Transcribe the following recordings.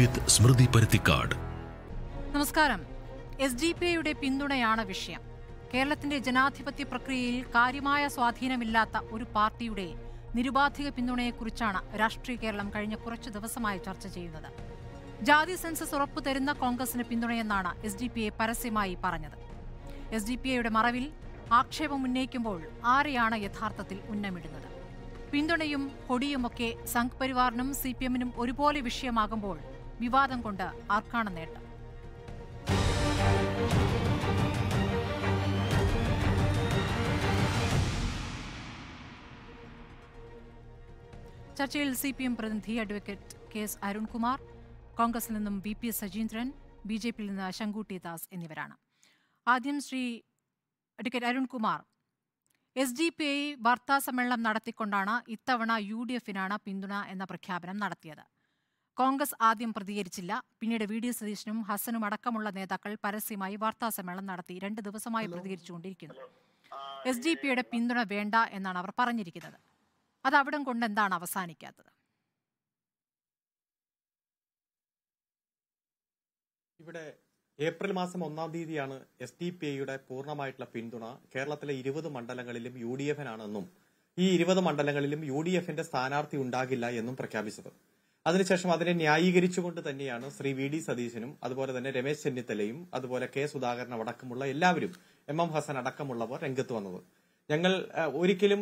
വിത്ത് സ്മൃതി പരുത്തിക്കാട് നമസ്കാരം S D P ഐയുടെ പിന്തുണയാണ് വിഷയം കേരളത്തിന്റെ ജനാധിപത്യ പ്രക്രിയയിൽ കാര്യമായ സ്വാധീനമില്ലാത്ത ഒരു പാർട്ടിയുടെ നിരുപാധിക പിന്തുണയെക്കുറിച്ചാണ് രാഷ്ട്രീയ കേരളം കഴിഞ്ഞ കുറച്ചു ദിവസമായി ചർച്ച ചെയ്യുന്നത് ജാതി സെൻസസ് ഉറപ്പു തരുന്ന കോൺഗ്രസിന് പിന്തുണയെന്നാണ് എസ് ഡി പി ഐ പരസ്യമായി പറഞ്ഞത് എസ് ഡി പി ഐയുടെ മറവിൽ ആക്ഷേപം ഉന്നയിക്കുമ്പോൾ ആരെയാണ് യഥാർത്ഥത്തിൽ ഉന്നമിടുന്നത് പിന്തുണയും കൊടിയുമൊക്കെ സംഘ് പരിവാറിനും സി പി എമ്മിനും ഒരുപോലെ വിഷയമാകുമ്പോൾ വിവാദം കൊണ്ട് ആർക്കാണ് നേട്ടം ചർച്ചയിൽ സി പി എം പ്രതിനിധി അഡ്വക്കേറ്റ് കെ എസ് അരുൺകുമാർ കോൺഗ്രസിൽ നിന്നും B P Sajeendran B J പിയിൽ നിന്ന് ശങ്കുട്ടി ദാസ് എന്നിവരാണ് ആദ്യം Shri advocate Arunkumar S D P I വാർത്താ സമ്മേളനം നടത്തിക്കൊണ്ടാണ് ഇത്തവണ യു ഡി എഫിനാണ് പിന്തുണ എന്ന പ്രഖ്യാപനം നടത്തിയത് കോൺഗ്രസ് ആദ്യം പ്രതികരിച്ചില്ല പിന്നീട് വി ഡി സതീശനും ഹസനും അടക്കമുള്ള നേതാക്കൾ പരസ്യമായി വാർത്താസമ്മേളനം നടത്തി രണ്ട് ദിവസമായി പ്രതികരിച്ചുകൊണ്ടിരിക്കുന്നു എസ് ഡി പിയുടെ പിന്തുണ വേണ്ട എന്നാണ് അവർ പറഞ്ഞിരിക്കുന്നത് അത് അവിടം കൊണ്ട് എന്താണ് അവസാനിക്കാത്തത് ഇവിടെ ഏപ്രിൽ മാസം ഒന്നാം തീയതിയാണ് എസ് ഡി പി ഐയുടെ പൂർണ്ണമായിട്ടുള്ള പിന്തുണ കേരളത്തിലെ ഇരുപത് മണ്ഡലങ്ങളിലും യു ഡി എഫിനാണെന്നും ഈ ഇരുപത് മണ്ഡലങ്ങളിലും യു ഡി എഫിന്റെ സ്ഥാനാർത്ഥി ഉണ്ടാകില്ല എന്നും പ്രഖ്യാപിച്ചത് അതിനുശേഷം അതിനെ ന്യായീകരിച്ചുകൊണ്ട് തന്നെയാണ് ശ്രീ വി ഡി സതീശനും അതുപോലെ തന്നെ രമേശ് ചെന്നിത്തലയും അതുപോലെ കെ സുധാകരൻ അടക്കമുള്ള എല്ലാവരും എം എം ഹസൻ അടക്കമുള്ളവർ രംഗത്ത് വന്നത് ഞങ്ങൾ ഒരിക്കലും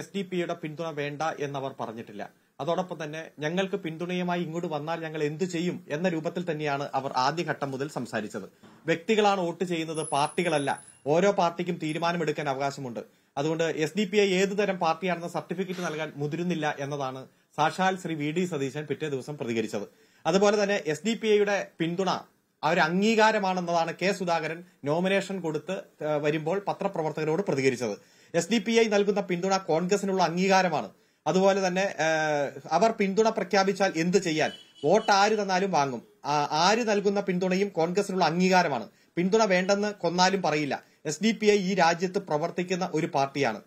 എസ് ഡി പിയുടെ പിന്തുണ വേണ്ട എന്നവർ പറഞ്ഞിട്ടില്ല അതോടൊപ്പം തന്നെ ഞങ്ങൾക്ക് പിന്തുണയുമായി ഇങ്ങോട്ട് വന്നാൽ ഞങ്ങൾ എന്തു ചെയ്യും എന്ന രൂപത്തിൽ തന്നെയാണ് അവർ ആദ്യഘട്ടം മുതൽ സംസാരിച്ചത് വ്യക്തികളാണ് വോട്ട് ചെയ്യുന്നത് പാർട്ടികളല്ല ഓരോ പാർട്ടിക്കും തീരുമാനമെടുക്കാൻ അവകാശമുണ്ട് അതുകൊണ്ട് എസ് ഡി പി ഐ ഏതുതരം പാർട്ടിയാണെന്ന സർട്ടിഫിക്കറ്റ് നൽകാൻ മുതിരുന്നില്ല എന്നതാണ് സാക്ഷാൽ ശ്രീ വി ഡി സതീശൻ പിറ്റേ ദിവസം പ്രതികരിച്ചത് അതുപോലെ തന്നെ എസ് ഡി പി ഐയുടെ പിന്തുണ ആ അംഗീകാരമാണെന്നതാണ് കെ സുധാകരൻ നോമിനേഷൻ കൊടുത്ത് വരുമ്പോൾ പത്രപ്രവർത്തകരോട് പ്രതികരിച്ചത് എസ് ഡി പി ഐ നൽകുന്ന പിന്തുണ കോൺഗ്രസിനുള്ള അംഗീകാരമാണ് അതുപോലെ തന്നെ അവർ പിന്തുണ പ്രഖ്യാപിച്ചാൽ എന്ത് ചെയ്യാൻ വോട്ട് ആര് തന്നാലും വാങ്ങും ആര് നൽകുന്ന പിന്തുണയും കോൺഗ്രസിനുള്ള അംഗീകാരമാണ് പിന്തുണ വേണ്ടെന്ന് കൊന്നാലും പറയില്ല എസ് ഡി പി ഐ ഈ രാജ്യത്ത് പ്രവർത്തിക്കുന്ന ഒരു പാർട്ടിയാണ്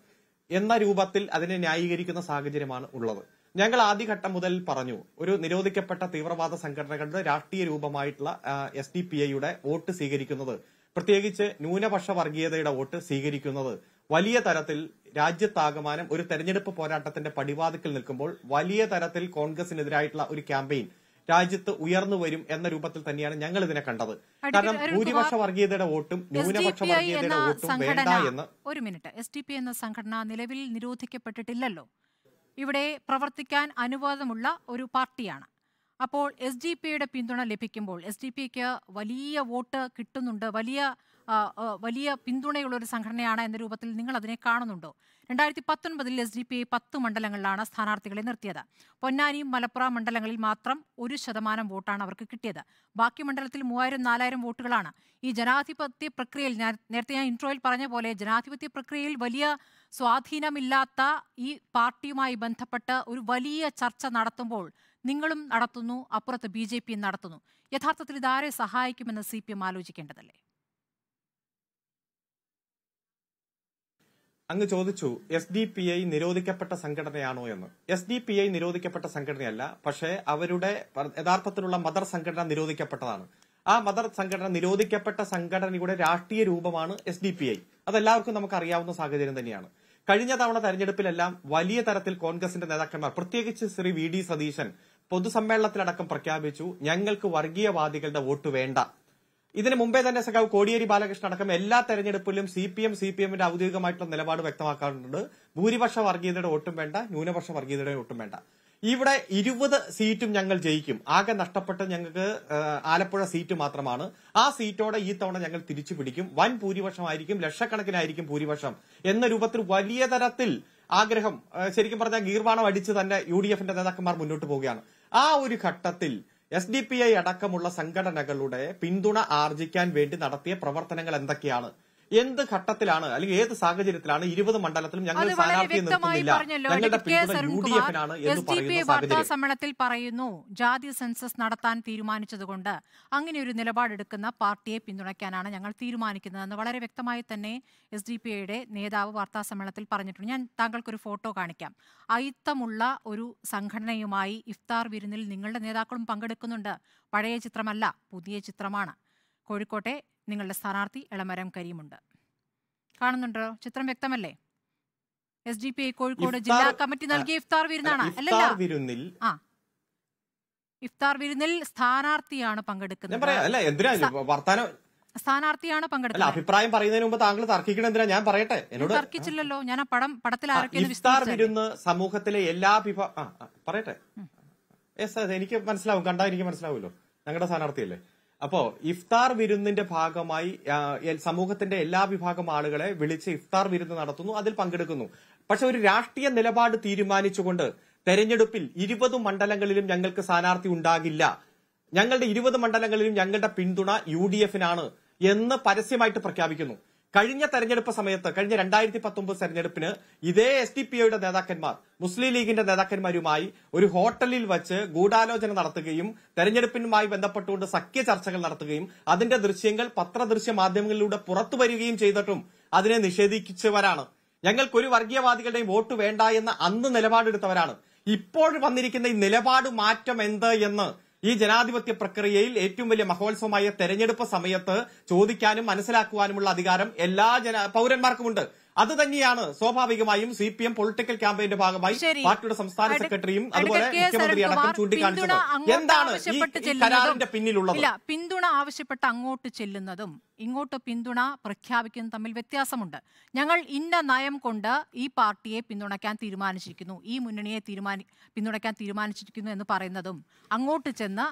എന്ന രൂപത്തിൽ അതിനെ ന്യായീകരിക്കുന്ന സാഹചര്യമാണ് ഉള്ളത് ഞങ്ങൾ ആദ്യഘട്ടം മുതൽ പറഞ്ഞു ഒരു നിരോധിക്കപ്പെട്ട തീവ്രവാദ സംഘടനകളുടെ രാഷ്ട്രീയ രൂപമായിട്ടുള്ള എസ് ഡി പി ഐയുടെ വോട്ട് സ്വീകരിക്കുന്നത് പ്രത്യേകിച്ച് ന്യൂനപക്ഷ വർഗീയതയുടെ വോട്ട് സ്വീകരിക്കുന്നത് വലിയ തരത്തിൽ രാജ്യത്താകമാനം ഒരു തെരഞ്ഞെടുപ്പ് പോരാട്ടത്തിന്റെ പടിവാതിക്കൽ നിൽക്കുമ്പോൾ വലിയ തരത്തിൽ കോൺഗ്രസിനെതിരായിട്ടുള്ള ഒരു ക്യാമ്പയിൻ രാജ്യത്ത് ഉയർന്നു വരും എന്ന രൂപത്തിൽ തന്നെയാണ് ഞങ്ങൾ ഇതിനെ കണ്ടത് കാരണം ഭൂരിപക്ഷ വർഗീയതയുടെ വോട്ടും ന്യൂനപക്ഷ വർഗീയതയുടെ വോട്ടും വേണ്ട എന്ന് ഒരു മിനിറ്റ് എസ് എന്ന സംഘടന നിലവിൽ നിരോധിക്കപ്പെട്ടിട്ടില്ലല്ലോ ഇവിടെ പ്രവർത്തിക്കാൻ അനുവാദമുള്ള ഒരു പാർട്ടിയാണ് അപ്പോൾ എസ് ഡി പിയുടെ പിന്തുണ ലഭിക്കുമ്പോൾ എസ് ഡി പിക്ക് വലിയ വോട്ട് കിട്ടുന്നുണ്ട് വലിയ വലിയ പിന്തുണയുള്ള ഒരു സംഘടനയാണ് എന്ന രൂപത്തിൽ നിങ്ങൾ അതിനെ കാണുന്നുണ്ടോ രണ്ടായിരത്തി പത്തൊൻപതിൽ എസ് ഡി പി പത്ത് മണ്ഡലങ്ങളിലാണ് സ്ഥാനാർത്ഥികളെ നിർത്തിയത് പൊന്നാനിയും മലപ്പുറ മണ്ഡലങ്ങളിൽ മാത്രം ഒരു ശതമാനം വോട്ടാണ് അവർക്ക് കിട്ടിയത് ബാക്കി മണ്ഡലത്തിൽ മൂവായിരം നാലായിരം വോട്ടുകളാണ് ഈ ജനാധിപത്യ പ്രക്രിയയിൽ നേരത്തെ ഞാൻ ഇൻട്രോയിൽ പറഞ്ഞ പോലെ ജനാധിപത്യ പ്രക്രിയയിൽ വലിയ സ്വാധീനമില്ലാത്ത ഈ പാർട്ടിയുമായി ബന്ധപ്പെട്ട് ഒരു വലിയ ചർച്ച നടത്തുമ്പോൾ നിങ്ങളും നടത്തുന്നു അപ്പുറത്ത് ബി ജെ പിയും നടത്തുന്നു യഥാർത്ഥത്തിൽ ഇതാരെ സഹായിക്കുമെന്ന് സി പി എം ആലോചിക്കേണ്ടതല്ലേ അങ്ങ് ചോദിച്ചു എസ് ഡി പി ഐ നിരോധിക്കപ്പെട്ട സംഘടനയാണോ എന്ന് എസ് ഡി പി ഐ നിരോധിക്കപ്പെട്ട സംഘടനയല്ല പക്ഷേ അവരുടെ യഥാർത്ഥത്തിലുള്ള മദർ സംഘടന നിരോധിക്കപ്പെട്ടതാണ് ആ മദർ സംഘടന നിരോധിക്കപ്പെട്ട സംഘടനയുടെ രാഷ്ട്രീയ രൂപമാണ് എസ് ഡി പി ഐ അതെല്ലാവർക്കും നമുക്ക് അറിയാവുന്ന സാഹചര്യം തന്നെയാണ് കഴിഞ്ഞ തവണ തെരഞ്ഞെടുപ്പിലെല്ലാം വലിയ തരത്തിൽ കോൺഗ്രസിന്റെ നേതാക്കന്മാർ പ്രത്യേകിച്ച് ശ്രീ വി ഡി സതീശൻ പൊതുസമ്മേളനത്തിലടക്കം പ്രഖ്യാപിച്ചു ഞങ്ങൾക്ക് വർഗീയവാദികളുടെ വോട്ട് വേണ്ട ഇതിനു മുമ്പേ തന്നെ സഖാവ് കോടിയേരി ബാലകൃഷ്ണൻ അടക്കം എല്ലാ തെരഞ്ഞെടുപ്പിലും C P M C P എമ്മിന്റെ ഔദ്യോഗികമായിട്ടുള്ള നിലപാട് വ്യക്തമാക്കാറുണ്ട് ഭൂരിപക്ഷ വർഗീയതയുടെ വോട്ടും വേണ്ട ന്യൂനപക്ഷ വർഗീയതയുടെ വോട്ടും വേണ്ട ഇവിടെ ഇരുപത് സീറ്റും ഞങ്ങൾ ജയിക്കും ആകെ നഷ്ടപ്പെട്ട ഞങ്ങൾക്ക് ആലപ്പുഴ സീറ്റ് മാത്രമാണ് ആ സീറ്റോടെ ഈ തവണ ഞങ്ങൾ തിരിച്ചു പിടിക്കും വൻ ഭൂരിപക്ഷമായിരിക്കും ലക്ഷക്കണക്കിനായിരിക്കും ഭൂരിപക്ഷം എന്ന രൂപത്തിൽ വലിയ തരത്തിൽ ആഗ്രഹം ശരിക്കും പറഞ്ഞാൽ ഗീർവാണം അടിച്ച് തന്നെ യു ഡി എഫിന്റെ നേതാക്കന്മാർ മുന്നോട്ട് പോവുകയാണ് ആ ഒരു ഘട്ടത്തിൽ എസ് ഡി പി ഐ അടക്കമുള്ള സംഘടനകളുടെ പിന്തുണ ആർജിക്കാൻ വേണ്ടി നടത്തിയ പ്രവർത്തനങ്ങൾ എന്തൊക്കെയാണ് എന്ത് ഘട്ടത്തിലാണ് അല്ലെങ്കിൽ ഏത് സാഹചര്യത്തിലാണ് ഇരുപത് മണ്ഡലത്തിലും ഞങ്ങൾ സ്ഥാനാർത്ഥിയെ സമ്മേളനത്തിൽ പറയുന്നു ജാതി സെൻസസ് നടത്താൻ തീരുമാനിച്ചതുകൊണ്ട് അങ്ങനെ ഒരു നിലപാടെടുക്കുന്ന പാർട്ടിയെ പിന്തുണയ്ക്കാനാണ് ഞങ്ങൾ തീരുമാനിക്കുന്നതെന്ന് വളരെ വ്യക്തമായി തന്നെ എസ് ഡി പി ഐയുടെ നേതാവ് വാർത്താ സമ്മേളനത്തിൽ പറഞ്ഞിട്ടുണ്ട് ഞാൻ താങ്കൾക്കൊരു ഫോട്ടോ കാണിക്കാം അയിത്തമുള്ള ഒരു സംഘടനയുമായി ഇഫ്താർ വിരുന്നിൽ നിങ്ങളുടെ നേതാക്കളും പങ്കെടുക്കുന്നുണ്ട് പഴയ ചിത്രമല്ല പുതിയ ചിത്രമാണ് കോഴിക്കോട്ടെ നിങ്ങളുടെ സ്ഥാനാർത്ഥി എളമരം കരീമുണ്ട് കാണുന്നുണ്ടോ ചിത്രം വ്യക്തമല്ലേ S D P I Kozhikode ജില്ലാ കമ്മിറ്റി നൽകിയ ഇഫ്താർ വിരുന്നാണ് അല്ലല്ല ആ ഇഫ്താർ വിരുന്നിൽ സ്ഥാനാർത്ഥിയാണ് പങ്കെടുക്കുന്നത് സ്ഥാനാർത്ഥിയാണ് പങ്കെടുക്കുന്നത് അഭിപ്രായം പറയുന്നതിന് മുമ്പ് താങ്കൾ തർക്കിക്കണം എന്തിനാ ഞാൻ പറയട്ടെ എന്നോട് തർക്കിച്ചില്ലല്ലോ ഞാൻ ആ പടം പടത്തിൽ ആരൊക്കെയാണ് ഇഫ്താർ വിരുന്ന് സമൂഹത്തിലെ എല്ലാ പറയട്ടെ എനിക്ക് മനസ്സിലാവും കണ്ടാ എനിക്ക് മനസ്സിലാവുമല്ലോ ഞങ്ങളുടെ സ്ഥാനാർത്ഥിയല്ലേ അപ്പോ ഇഫ്താർ വിരുന്നിന്റെ ഭാഗമായി സമൂഹത്തിന്റെ എല്ലാ വിഭാഗം ആളുകളെ വിളിച്ച് ഇഫ്താർ വിരുന്ന് നടത്തുന്നു അതിൽ പങ്കെടുക്കുന്നു പക്ഷെ ഒരു രാഷ്ട്രീയ നിലപാട് തീരുമാനിച്ചുകൊണ്ട് തെരഞ്ഞെടുപ്പിൽ ഇരുപത് മണ്ഡലങ്ങളിലും ഞങ്ങൾക്ക് സ്ഥാനാർത്ഥി ഉണ്ടാകില്ല ഞങ്ങളുടെ ഇരുപത് മണ്ഡലങ്ങളിലും ഞങ്ങളുടെ പിന്തുണ യു ഡി എഫിനാണ് എന്ന് പരസ്യമായിട്ട് പ്രഖ്യാപിക്കുന്നു കഴിഞ്ഞ തെരഞ്ഞെടുപ്പ് സമയത്ത് കഴിഞ്ഞ രണ്ടായിരത്തി പത്തൊമ്പത് തെരഞ്ഞെടുപ്പിന് ഇതേ എസ് ഡി പി ഒയുടെ നേതാക്കന്മാർ മുസ്ലിം ലീഗിന്റെ നേതാക്കന്മാരുമായി ഒരു ഹോട്ടലിൽ വെച്ച് ഗൂഢാലോചന നടത്തുകയും തെരഞ്ഞെടുപ്പിനുമായി ബന്ധപ്പെട്ടുകൊണ്ട് സഖ്യ ചർച്ചകൾ നടത്തുകയും അതിന്റെ ദൃശ്യങ്ങൾ പത്രദൃശ്യ മാധ്യമങ്ങളിലൂടെ പുറത്തു വരികയും ചെയ്തിട്ടും അതിനെ നിഷേധിച്ചവരാണ് ഞങ്ങൾക്കൊരു വർഗീയവാദികളുടെയും വോട്ട് വേണ്ട എന്ന് അന്ന് നിലപാടെടുത്തവരാണ് ഇപ്പോൾ വന്നിരിക്കുന്ന ഈ നിലപാട് മാറ്റം എന്ത് എന്ന് ഈ ജനാധിപത്യ പ്രക്രിയയിൽ ഏറ്റവും വലിയ മഹോത്സവമായ തെരഞ്ഞെടുപ്പ് സമയത്ത് ചോദിക്കാനും മനസ്സിലാക്കുവാനുമുള്ള അധികാരം എല്ലാ ജന പൌരന്മാർക്കുമുണ്ട് അത് തന്നെയാണ് സ്വാഭാവികമായും സി പി എം പൊളിറ്റിക്കൽ ക്യാമ്പയിന്റെ ഭാഗമായി പാർട്ടിയുടെ സംസ്ഥാന സെക്രട്ടറിയും അതുപോലെ മുഖ്യമന്ത്രി അടക്കം ചൂണ്ടിക്കാണിച്ചത് എന്താണ് കരാറിന്റെ പിന്നിലുള്ളത് പിന്തുണ ആവശ്യപ്പെട്ട് അങ്ങോട്ട് ചെല്ലുന്നതും ഇങ്ങോട്ട് പിന്തുണ പ്രഖ്യാപിക്കുന്നതും തമ്മിൽ വ്യത്യാസമുണ്ട് ഞങ്ങൾ ഇന്ന നയം കൊണ്ട് ഈ പാർട്ടിയെ പിന്തുണയ്ക്കാൻ തീരുമാനിച്ചിരിക്കുന്നു ഈ മുന്നണിയെ തീരുമാനി പിന്തുണയ്ക്കാൻ തീരുമാനിച്ചിരിക്കുന്നു എന്ന് പറയുന്നതും അങ്ങോട്ട് ചെന്ന്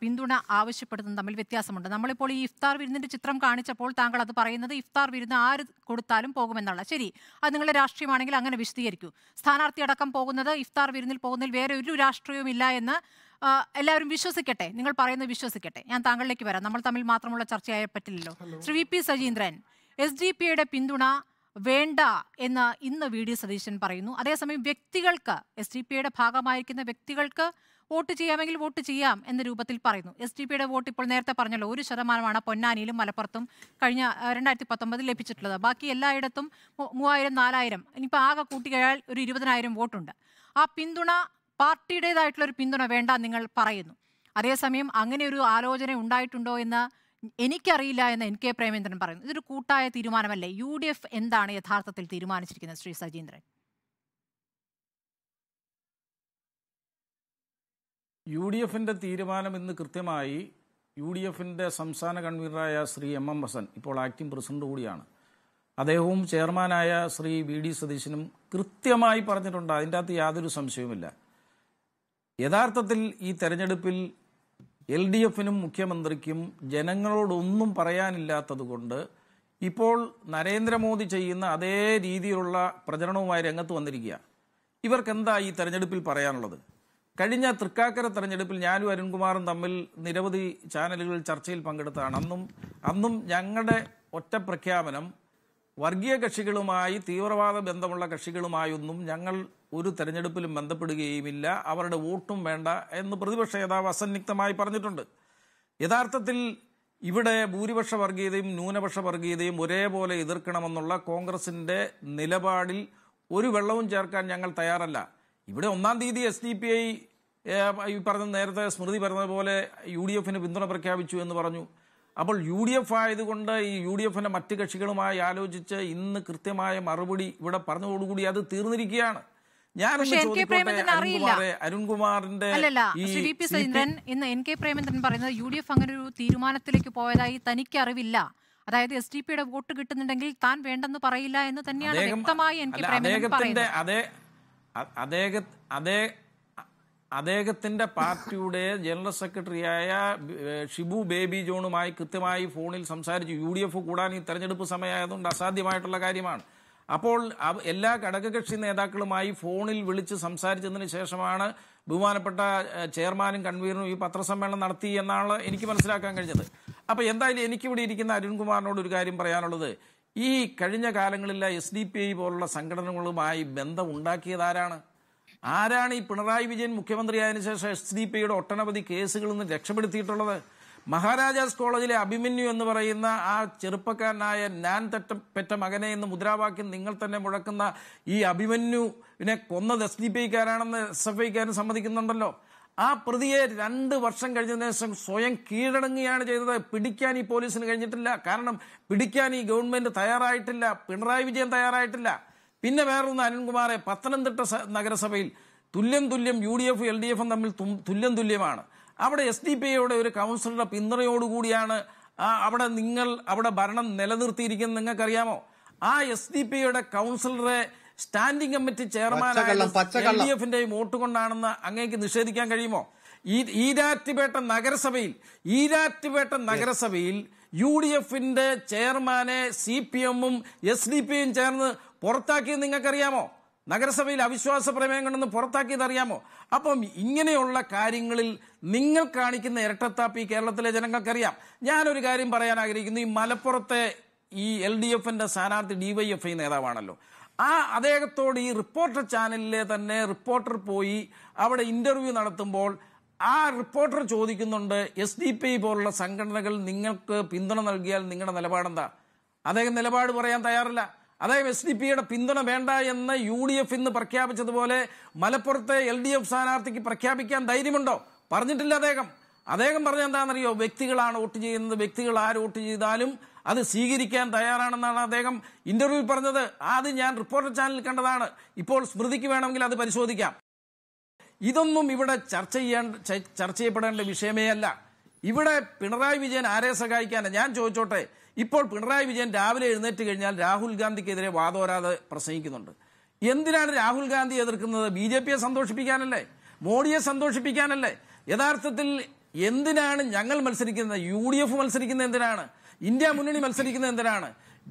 പിന്തുണ ആവശ്യപ്പെടുന്നത് തമ്മിൽ വ്യത്യാസമുണ്ട് നമ്മളിപ്പോൾ ഈ ഇഫ്താർ വിരുന്നിന്റെ ചിത്രം കാണിച്ചപ്പോൾ താങ്കൾ അത് പറയുന്നത് ഇഫ്താർ വിരുന്ന് ആര് കൊടുത്താലും പോകുമെന്നുള്ള ശരി അത് നിങ്ങളുടെ രാഷ്ട്രീയമാണെങ്കിൽ അങ്ങനെ വിശദീകരിക്കൂ സ്ഥാനാർത്ഥി അടക്കം പോകുന്നത് ഇഫ്താർ വിരുന്നിൽ പോകുന്നതിൽ വേറെ ഒരു രാഷ്ട്രീയവും ഇല്ല എന്ന് എല്ലാവരും വിശ്വസിക്കട്ടെ നിങ്ങൾ പറയുന്നത് വിശ്വസിക്കട്ടെ ഞാൻ താങ്കളിലേക്ക് വരാം നമ്മൾ തമ്മിൽ മാത്രമുള്ള ചർച്ചയായ പറ്റില്ലല്ലോ Shri V P Sajeendran S D P യുടെ പിന്തുണ വേണ്ട എന്ന് ഇന്ന് വി ഡി സതീശൻ പറയുന്നു അതേസമയം വ്യക്തികൾക്ക് എസ് ഡി പി യുടെ ഭാഗമായിരിക്കുന്ന വ്യക്തികൾക്ക് വോട്ട് ചെയ്യാമെങ്കിൽ വോട്ട് ചെയ്യാം എന്ന രൂപത്തിൽ പറയുന്നു എസ് ഡി പിയുടെ വോട്ട് ഇപ്പോൾ നേരത്തെ പറഞ്ഞല്ലോ ഒരു ശതമാനമാണ് പൊന്നാനിയിലും മലപ്പുറത്തും കഴിഞ്ഞ രണ്ടായിരത്തി പത്തൊമ്പതിൽ ലഭിച്ചിട്ടുള്ളത് ബാക്കി എല്ലായിടത്തും മൂവായിരം നാലായിരം ഇനിയിപ്പോൾ ആകെ കൂട്ടിക്കഴിഞ്ഞാൽ ഒരു ഇരുപതിനായിരം വോട്ടുണ്ട് ആ പിന്തുണ പാർട്ടിയുടേതായിട്ടുള്ള ഒരു പിന്തുണ വേണ്ട നിങ്ങൾ പറയുന്നു അതേസമയം അങ്ങനെ ഒരു ആലോചന ഉണ്ടായിട്ടുണ്ടോ എന്ന് എനിക്കറിയില്ല എന്ന് എൻ കെ പ്രേമേന്ദ്രൻ പറയുന്നു ഇതൊരു കൂട്ടായ തീരുമാനമല്ലേ യു എന്താണ് യഥാർത്ഥത്തിൽ തീരുമാനിച്ചിരിക്കുന്നത് ശ്രീ സജീന്ദ്രൻ യു ഡി എഫിൻ്റെ തീരുമാനം ഇന്ന് കൃത്യമായി യു ഡി എഫിൻ്റെ സംസ്ഥാന കൺവീനറായ ശ്രീ എം എം ഹസൻ ഇപ്പോൾ ആക്ടിംഗ് പ്രസിഡന്റ് കൂടിയാണ് അദ്ദേഹവും ചെയർമാനായ ശ്രീ വി ഡി സതീശനും കൃത്യമായി പറഞ്ഞിട്ടുണ്ട് അതിൻ്റെ അകത്ത് യാതൊരു സംശയവുമില്ല യഥാർത്ഥത്തിൽ ഈ തെരഞ്ഞെടുപ്പിൽ എൽ ഡി എഫിനും മുഖ്യമന്ത്രിക്കും ജനങ്ങളോടൊന്നും പറയാനില്ലാത്തതുകൊണ്ട് ഇപ്പോൾ നരേന്ദ്രമോദി ചെയ്യുന്ന അതേ രീതിയിലുള്ള പ്രചരണവുമായി രംഗത്ത് വന്നിരിക്കുക ഇവർക്കെന്താ ഈ തെരഞ്ഞെടുപ്പിൽ പറയാനുള്ളത് കഴിഞ്ഞ തൃക്കാക്കര തെരഞ്ഞെടുപ്പിൽ ഞാനും അരുൺകുമാറും തമ്മിൽ നിരവധി ചാനലുകൾ ചർച്ചയിൽ പങ്കെടുത്തതാണ് അന്നും അന്നും ഞങ്ങളുടെ ഒറ്റ പ്രഖ്യാപനം വർഗീയ കക്ഷികളുമായി തീവ്രവാദ ബന്ധമുള്ള കക്ഷികളുമായൊന്നും ഞങ്ങൾ ഒരു തെരഞ്ഞെടുപ്പിലും ബന്ധപ്പെടുകയുമില്ല അവരുടെ വോട്ടും വേണ്ട എന്ന് പ്രതിപക്ഷ നേതാവ് അസന്നിഗ്ധമായി പറഞ്ഞിട്ടുണ്ട് യഥാർത്ഥത്തിൽ ഇവിടെ ഭൂരിപക്ഷ വർഗീയതയും ന്യൂനപക്ഷ വർഗീയതയും ഒരേപോലെ എതിർക്കണമെന്നുള്ള കോൺഗ്രസിന്റെ നിലപാടിൽ ഒരു വെള്ളവും ചേർക്കാൻ ഞങ്ങൾ തയ്യാറല്ല ഇവിടെ ഒന്നാം തീയതി എസ് ഡി പി ഐ ഈ പറഞ്ഞ നേരത്തെ സ്മൃതി പറഞ്ഞതുപോലെ യു ഡി എഫിന് പിന്തുണ പ്രഖ്യാപിച്ചു എന്ന് പറഞ്ഞു അപ്പോൾ യു ഡി എഫ് ആയതുകൊണ്ട് ഈ യു ഡി എഫിൻ്റെ മറ്റ് കക്ഷികളുമായി ആലോചിച്ച് ഇന്ന് കൃത്യമായ മറുപടി ഇവിടെ പറഞ്ഞതോടുകൂടി അത് തീർന്നിരിക്കുകയാണ് ഞാൻ അരുൺകുമാറിന്റെ സുരേന്ദ്രൻ ഇന്ന് എൻ കെ പ്രേമചന്ദ്രൻ പറയുന്നത് യു ഡി എഫ് അങ്ങനെ ഒരു തീരുമാനത്തിലേക്ക് പോയതായി തനിക്ക് അറിവില്ല അതായത് എസ് ഡി പിയുടെ വോട്ട് കിട്ടുന്നുണ്ടെങ്കിൽ താൻ വേണ്ടെന്ന് പറയില്ല എന്ന് തന്നെയാണ് വ്യക്തമായി എൻ കെ പ്രേമചന്ദ്രൻ പറയുന്നത് അദ്ദേഹത്തിൻ്റെ പാർട്ടിയുടെ ജനറൽ സെക്രട്ടറിയായ ഷിബു ബേബി ജോണുമായി കൃത്യമായി ഫോണിൽ സംസാരിച്ചു യു ഡി എഫ് കൂടാൻ ഈ തെരഞ്ഞെടുപ്പ് സമയമായതുകൊണ്ട് അസാധ്യമായിട്ടുള്ള കാര്യമാണ് അപ്പോൾ എല്ലാ ഘടകകക്ഷി നേതാക്കളുമായി ഫോണിൽ വിളിച്ച് സംസാരിച്ചതിന് ശേഷമാണ് ബഹുമാനപ്പെട്ട ചെയർമാനും കൺവീനറും ഈ പത്രസമ്മേളനം നടത്തി എന്നാണ് എനിക്ക് മനസ്സിലാക്കാൻ കഴിഞ്ഞത് അപ്പോൾ എന്തായാലും എനിക്കിവിടെ ഇരിക്കുന്ന അരുൺകുമാറിനോട് ഒരു കാര്യം പറയാനുള്ളത് ഈ കഴിഞ്ഞ കാലങ്ങളിലെ എസ് ഡി പി ഐ പോലുള്ള സംഘടനകളുമായി ബന്ധം ഉണ്ടാക്കിയതാരാണ് ആരാണ് ഈ പിണറായി വിജയൻ മുഖ്യമന്ത്രിയായതിനു ശേഷം എസ് ഡി പിയുടെ ഒട്ടനവധി കേസുകളിൽ നിന്ന് രക്ഷപ്പെടുത്തിയിട്ടുള്ളത് മഹാരാജാസ് കോളേജിലെ അഭിമന്യു എന്ന് പറയുന്ന ആ ചെറുപ്പക്കാരനായ ഞാൻ തെറ്റ പെറ്റ മകനെ എന്ന് മുദ്രാവാക്യം നിങ്ങൾ തന്നെ മുഴക്കുന്ന ഈ അഭിമന്യുവിനെ കൊന്നത് S D P S F ഐക്കാരും സമ്മതിക്കുന്നുണ്ടല്ലോ ആ പ്രതിയെ രണ്ട് വർഷം കഴിഞ്ഞതിന് ശേഷം സ്വയം കീഴടങ്ങുകയാണ് ചെയ്തത് പിടിക്കാൻ ഈ പോലീസിന് കഴിഞ്ഞിട്ടില്ല കാരണം പിടിക്കാൻ ഈ ഗവൺമെന്റ് തയ്യാറായിട്ടില്ല പിണറായി വിജയൻ തയ്യാറായിട്ടില്ല പിന്നെ വേറൊന്ന് അരുൺകുമാറെ പത്തനംതിട്ട നഗരസഭയിൽ തുല്യം തുല്യം U D F L D എഫും തമ്മിൽ തുല്യം തുല്യമാണ് അവിടെ എസ് ഡി പി ഐയുടെ ഒരു കൗൺസിലറുടെ പിന്തുണയോടുകൂടിയാണ് അവിടെ നിങ്ങൾ അവിടെ ഭരണം നിലനിർത്തിയിരിക്കുന്നത് നിങ്ങൾക്കറിയാമോ ആ എസ് ഡി പി ഐയുടെ കൗൺസിലറെ സ്റ്റാൻഡിംഗ് കമ്മിറ്റി ചെയർമാനായ എൽ ഡി എഫിന്റെയും വോട്ട് കൊണ്ടാണെന്ന് അങ്ങേക്ക് നിഷേധിക്കാൻ കഴിയുമോ ഈ ഈരാറ്റുപേട്ട നഗരസഭയിൽ ഈരാറ്റുപേട്ട നഗരസഭയിൽ യു ഡി എഫിന്റെ ചെയർമാനെ സി പി എമ്മും എസ് ഡി പിയും ചേർന്ന് പുറത്താക്കി നിങ്ങൾക്കറിയാമോ നഗരസഭയിൽ അവിശ്വാസ പ്രമേയം കൊണ്ടൊന്ന് പുറത്താക്കിയതറിയാമോ അറിയാമോ അപ്പം ഇങ്ങനെയുള്ള കാര്യങ്ങളിൽ നിങ്ങൾ കാണിക്കുന്ന ഇരട്ടത്താപ്പ് ഈ കേരളത്തിലെ ജനങ്ങൾക്കറിയാം ഞാനൊരു കാര്യം പറയാൻ ആഗ്രഹിക്കുന്നു ഈ മലപ്പുറത്തെ ഈ എൽ ഡി എഫിന്റെ സ്ഥാനാർത്ഥി ഡിവൈഎഫ്ഐ നേതാവാണല്ലോ ആ അദ്ദേഹത്തോട് ഈ റിപ്പോർട്ടർ ചാനലിലെ തന്നെ റിപ്പോർട്ടർ പോയി അവിടെ ഇന്റർവ്യൂ നടത്തുമ്പോൾ ആ റിപ്പോർട്ടർ ചോദിക്കുന്നുണ്ട് എസ് ഡി പി പോലുള്ള സംഘടനകൾ നിങ്ങൾക്ക് പിന്തുണ നൽകിയാൽ നിങ്ങളുടെ നിലപാടെന്താ അദ്ദേഹം നിലപാട് പറയാൻ തയ്യാറില്ല അതായത് എസ് ഡി പിയുടെ പിന്തുണ വേണ്ട എന്ന് യു ഡി എഫ് ഇന്ന് പ്രഖ്യാപിച്ചതുപോലെ മലപ്പുറത്തെ എൽ ഡി എഫ് സ്ഥാനാർത്ഥിക്ക് പ്രഖ്യാപിക്കാൻ ധൈര്യമുണ്ടോ പറഞ്ഞിട്ടില്ല അദ്ദേഹം അദ്ദേഹം പറഞ്ഞ എന്താണെന്നറിയോ വ്യക്തികളാണ് വോട്ട് ചെയ്യുന്നത് വ്യക്തികൾ ആര് വോട്ട് ചെയ്താലും അത് സ്വീകരിക്കാൻ തയ്യാറാണെന്നാണ് അദ്ദേഹം ഇന്റർവ്യൂവിൽ പറഞ്ഞത് അത് ഞാൻ റിപ്പോർട്ടർ ചാനലിൽ കണ്ടതാണ് ഇപ്പോൾ സ്മൃതിക്ക് വേണമെങ്കിൽ അത് പരിശോധിക്കാം ഇതൊന്നും ഇവിടെ ചർച്ച ചെയ്യാൻ ചർച്ച ചെയ്യപ്പെടേണ്ട വിഷയമേ അല്ല ഇവിടെ പിണറായി വിജയൻ ആരെ സഹായിക്കാനാണ് ഞാൻ ചോദിച്ചോട്ടെ ഇപ്പോൾ പിണറായി വിജയൻ രാവിലെ എഴുന്നേറ്റ് കഴിഞ്ഞാൽ രാഹുൽ ഗാന്ധിക്കെതിരെ വാദോരാതെ പ്രസംഗിക്കുന്നുണ്ട് എന്തിനാണ് രാഹുൽ ഗാന്ധി എതിർക്കുന്നത് ബി ജെ പിയെ സന്തോഷിപ്പിക്കാനല്ലേ മോഡിയെ സന്തോഷിപ്പിക്കാനല്ലേ യഥാർത്ഥത്തിൽ എന്തിനാണ് ഞങ്ങൾ മത്സരിക്കുന്നത് യു ഡി എഫ് മത്സരിക്കുന്നത് എന്തിനാണ് ഇന്ത്യ മുന്നണി മത്സരിക്കുന്നത് എന്തിനാണ്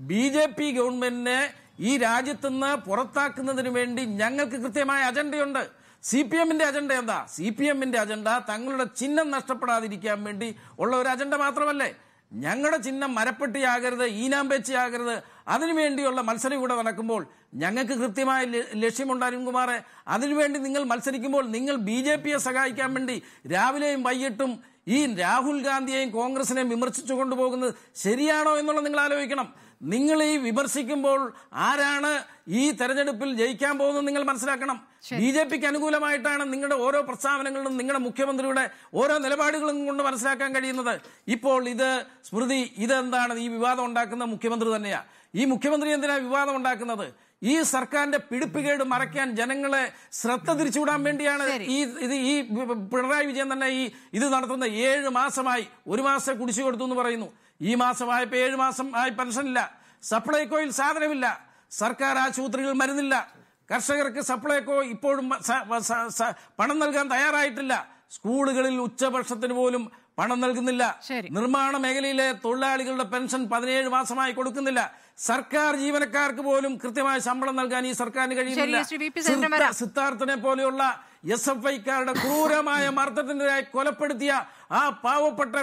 ബി ജെ പി ഗവൺമെന്റിനെ ഈ രാജ്യത്തുനിന്ന് പുറത്താക്കുന്നതിന് വേണ്ടി ഞങ്ങൾക്ക് കൃത്യമായ അജണ്ടയുണ്ട് സി പി എമ്മിന്റെ അജണ്ട എന്താ സി പി എമ്മിന്റെ അജണ്ട തങ്ങളുടെ ചിഹ്നം നഷ്ടപ്പെടാതിരിക്കാൻ വേണ്ടി ഉള്ള ഒരു അജണ്ട മാത്രമല്ലേ ഞങ്ങളുടെ ചിഹ്നം മരപ്പെട്ടിയാകരുത് ഈനാമ്പേച്ചയാകരുത് അതിനുവേണ്ടിയുള്ള മത്സരം ഇവിടെ നടക്കുമ്പോൾ ഞങ്ങൾക്ക് കൃത്യമായ ലക്ഷ്യമുണ്ടായിരുന്നു കുമാറെ അതിനുവേണ്ടി നിങ്ങൾ മത്സരിക്കുമ്പോൾ നിങ്ങൾ ബി ജെ പിയെ സഹായിക്കാൻ വേണ്ടി രാവിലെയും വൈകിട്ടും ഈ രാഹുൽ ഗാന്ധിയെയും കോൺഗ്രസിനെയും വിമർശിച്ചു കൊണ്ടുപോകുന്നത് ശരിയാണോ എന്നുള്ളത് നിങ്ങൾ ആലോചിക്കണം നിങ്ങൾ ഈ വിമർശിക്കുമ്പോൾ ആരാണ് ഈ തെരഞ്ഞെടുപ്പിൽ ജയിക്കാൻ പോകുന്നത് നിങ്ങൾ മനസ്സിലാക്കണം ബി ജെ പിക്ക് അനുകൂലമായിട്ടാണ് നിങ്ങളുടെ ഓരോ പ്രസ്താവനകളിലും നിങ്ങളുടെ മുഖ്യമന്ത്രിയുടെ ഓരോ നിലപാടുകളും കൊണ്ട് മനസ്സിലാക്കാൻ കഴിയുന്നത് ഇപ്പോൾ ഇത് സ്മൃതി ഇതെന്താണ് ഈ വിവാദം ഉണ്ടാക്കുന്ന മുഖ്യമന്ത്രി തന്നെയാ ഈ മുഖ്യമന്ത്രി എന്തിനാ വിവാദം ഉണ്ടാക്കുന്നത് ഈ സർക്കാരിന്റെ പിടിപ്പുകേട് മറയ്ക്കാൻ ജനങ്ങളെ ശ്രദ്ധ തിരിച്ചുവിടാൻ വേണ്ടിയാണ് ഈ ഇത് ഈ പിണറായി വിജയൻ തന്നെ ഈ ഇത് നടത്തുന്ന ഏഴ് മാസമായി ഒരു മാസം കുടിച്ചു കൊടുത്തു എന്ന് പറയുന്നു ഈ മാസമായപ്പോൾ ഏഴ് ആയി പെൻഷനില്ല സപ്ലൈകോയിൽ സാധനമില്ല സർക്കാർ ആശുപത്രികൾ മരുന്നില്ല കർഷകർക്ക് സപ്ലൈകോ ഇപ്പോഴും പണം നൽകാൻ തയ്യാറായിട്ടില്ല സ്കൂളുകളിൽ ഉച്ചപക്ഷത്തിന് പോലും പണം നൽകുന്നില്ല നിർമ്മാണ മേഖലയിലെ തൊഴിലാളികളുടെ പെൻഷൻ പതിനേഴ് മാസമായി കൊടുക്കുന്നില്ല സർക്കാർ ജീവനക്കാർക്ക് പോലും കൃത്യമായ ശമ്പളം നൽകാൻ ഈ സർക്കാരിന് കഴിയുന്നില്ല സിദ്ധാർത്ഥനെ പോലെയുള്ള എസ് എഫ് ഐക്കാരുടെ ക്രൂരമായ മർദ്ദത്തിനെതിരായി കൊലപ്പെടുത്തിയ ആ പാവപ്പെട്ട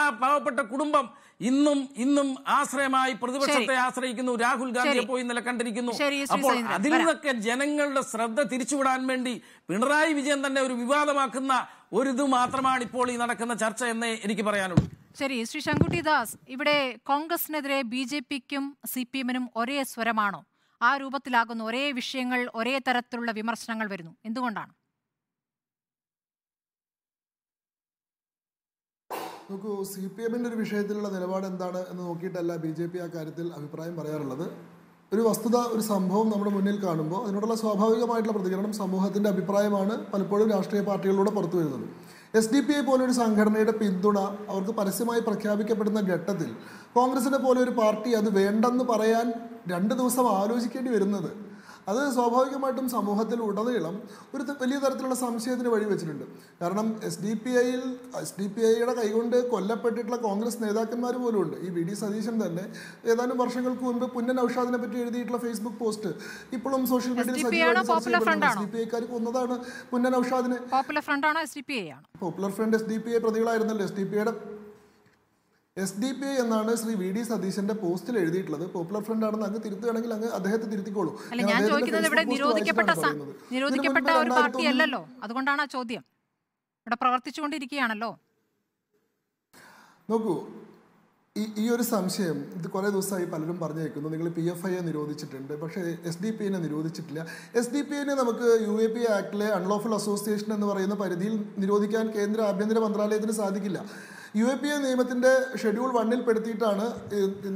ആ പാവപ്പെട്ട കുടുംബം ഇന്നും ഇന്നും ആശ്രയമായി പ്രതിപക്ഷത്തെ ആശ്രയിക്കുന്നു രാഹുൽ ഗാന്ധിയെ പോയി ഇന്നലെ കണ്ടിരിക്കുന്നു അപ്പോൾ അതിൽ നിന്നൊക്കെ ജനങ്ങളുടെ ശ്രദ്ധ തിരിച്ചുവിടാൻ വേണ്ടി പിണറായി വിജയൻ തന്നെ ഒരു വിവാദമാക്കുന്ന ഒരു ഇത് മാത്രമാണ് ഇപ്പോൾ ഈ നടക്കുന്ന ചർച്ച എന്നേ എനിക്ക് പറയാനുള്ളൂ ശരി ശ്രീ ശങ്കുട്ടിദാസ് ഇവിടെ കോൺഗ്രസിനെതിരെ ബി ജെ പിക്കും സി പി എമ്മിനും ഒരേ സ്വരമാണോ ആ രൂപത്തിലാകുന്ന ഒരേ വിഷയങ്ങൾ ഒരേ തരത്തിലുള്ള വിമർശനങ്ങൾ വരുന്നു എന്തുകൊണ്ടാണ് നോക്കൂ സി പി എമ്മിൻ്റെ ഒരു വിഷയത്തിലുള്ള നിലപാട് എന്താണ് എന്ന് നോക്കിയിട്ടല്ല ബി ജെ പി ആ കാര്യത്തിൽ അഭിപ്രായം പറയാറുള്ളത് ഒരു വസ്തുത ഒരു സംഭവം നമ്മുടെ മുന്നിൽ കാണുമ്പോൾ അതിനോടുള്ള സ്വാഭാവികമായിട്ടുള്ള പ്രതികരണം സമൂഹത്തിൻ്റെ അഭിപ്രായമാണ് പലപ്പോഴും രാഷ്ട്രീയ പാർട്ടികളിലൂടെ പുറത്തു വരുന്നത് എസ് ഡി പി ഐ പോലൊരു സംഘടനയുടെ പിന്തുണ അവർക്ക് പരസ്യമായി പ്രഖ്യാപിക്കപ്പെടുന്ന ഘട്ടത്തിൽ കോൺഗ്രസിനെ പോലെ ഒരു പാർട്ടി അത് വേണ്ടെന്ന് പറയാൻ രണ്ട് ദിവസം ആലോചിക്കേണ്ടി വരുന്നത് അത് സ്വാഭാവികമായിട്ടും സമൂഹത്തിൽ ഉടനീളം ഒരു വലിയ തരത്തിലുള്ള സംശയത്തിന് വഴിവെച്ചിട്ടുണ്ട് കാരണം എസ് ഡി പി ഐയിൽ എസ് ഡി പി ഐയുടെ കൈകൊണ്ട് കൊല്ലപ്പെട്ടിട്ടുള്ള കോൺഗ്രസ് നേതാക്കന്മാർ പോലും ഉണ്ട് ഈ വി ഡി സതീശൻ തന്നെ ഏതാനും വർഷങ്ങൾക്ക് മുൻപ് പുന്നൻ ഔഷാദിനെ പറ്റി എഴുതിയിട്ടുള്ള ഫേസ്ബുക്ക് പോസ്റ്റ് ഇപ്പോഴും സോഷ്യൽ മീഡിയയിൽ സജീവമായിട്ട് എസ് ഡി പി ഐക്കാർ കൊന്നതാണ് പുന്നൻ ഔഷാദിനെ Popular Front S D P I പ്രതികളായിരുന്നല്ലോ എസ് ഡി പി ഐയുടെ എസ് ഡി പി ഐ എന്നാണ് ശ്രീ വി ഡി സതീശന്റെ പോസ്റ്റിൽ എഴുതിയിട്ടുള്ളത് പോപ്പുലർ ഫ്രണ്ട് ആണെന്ന് അങ്ങ് തിരുത്തുകയാണെങ്കിൽ അങ്ങ് അദ്ദേഹത്തെ തിരുത്തിക്കോളൂ ഞാൻ ചോദിക്കുന്നത് ഇവിടെ നിരോധിക്കപ്പെട്ട നിരോധിക്കപ്പെട്ട ഒരു അതുകൊണ്ടാണ് ആ ചോദ്യം നോക്കൂ ഈ ഈ ഒരു സംശയം ഇത് കുറേ ദിവസമായി പലരും പറഞ്ഞു നിങ്ങൾ പി എഫ് ഐയെ നിരോധിച്ചിട്ടുണ്ട് പക്ഷേ എസ് ഡി പി ഐനെ നിരോധിച്ചിട്ടില്ല എസ് ഡി പി ഐനെ നമുക്ക് യു എ പി ആക്ടിലെ അൺലോഫുൾ അസോസിയേഷൻ എന്ന് പറയുന്ന പരിധിയിൽ നിരോധിക്കാൻ കേന്ദ്ര ആഭ്യന്തര മന്ത്രാലയത്തിന് സാധിക്കില്ല യു എ പി എ നിയമത്തിൻ്റെ ഷെഡ്യൂൾ വണ്ണിൽ പെടുത്തിയിട്ടാണ്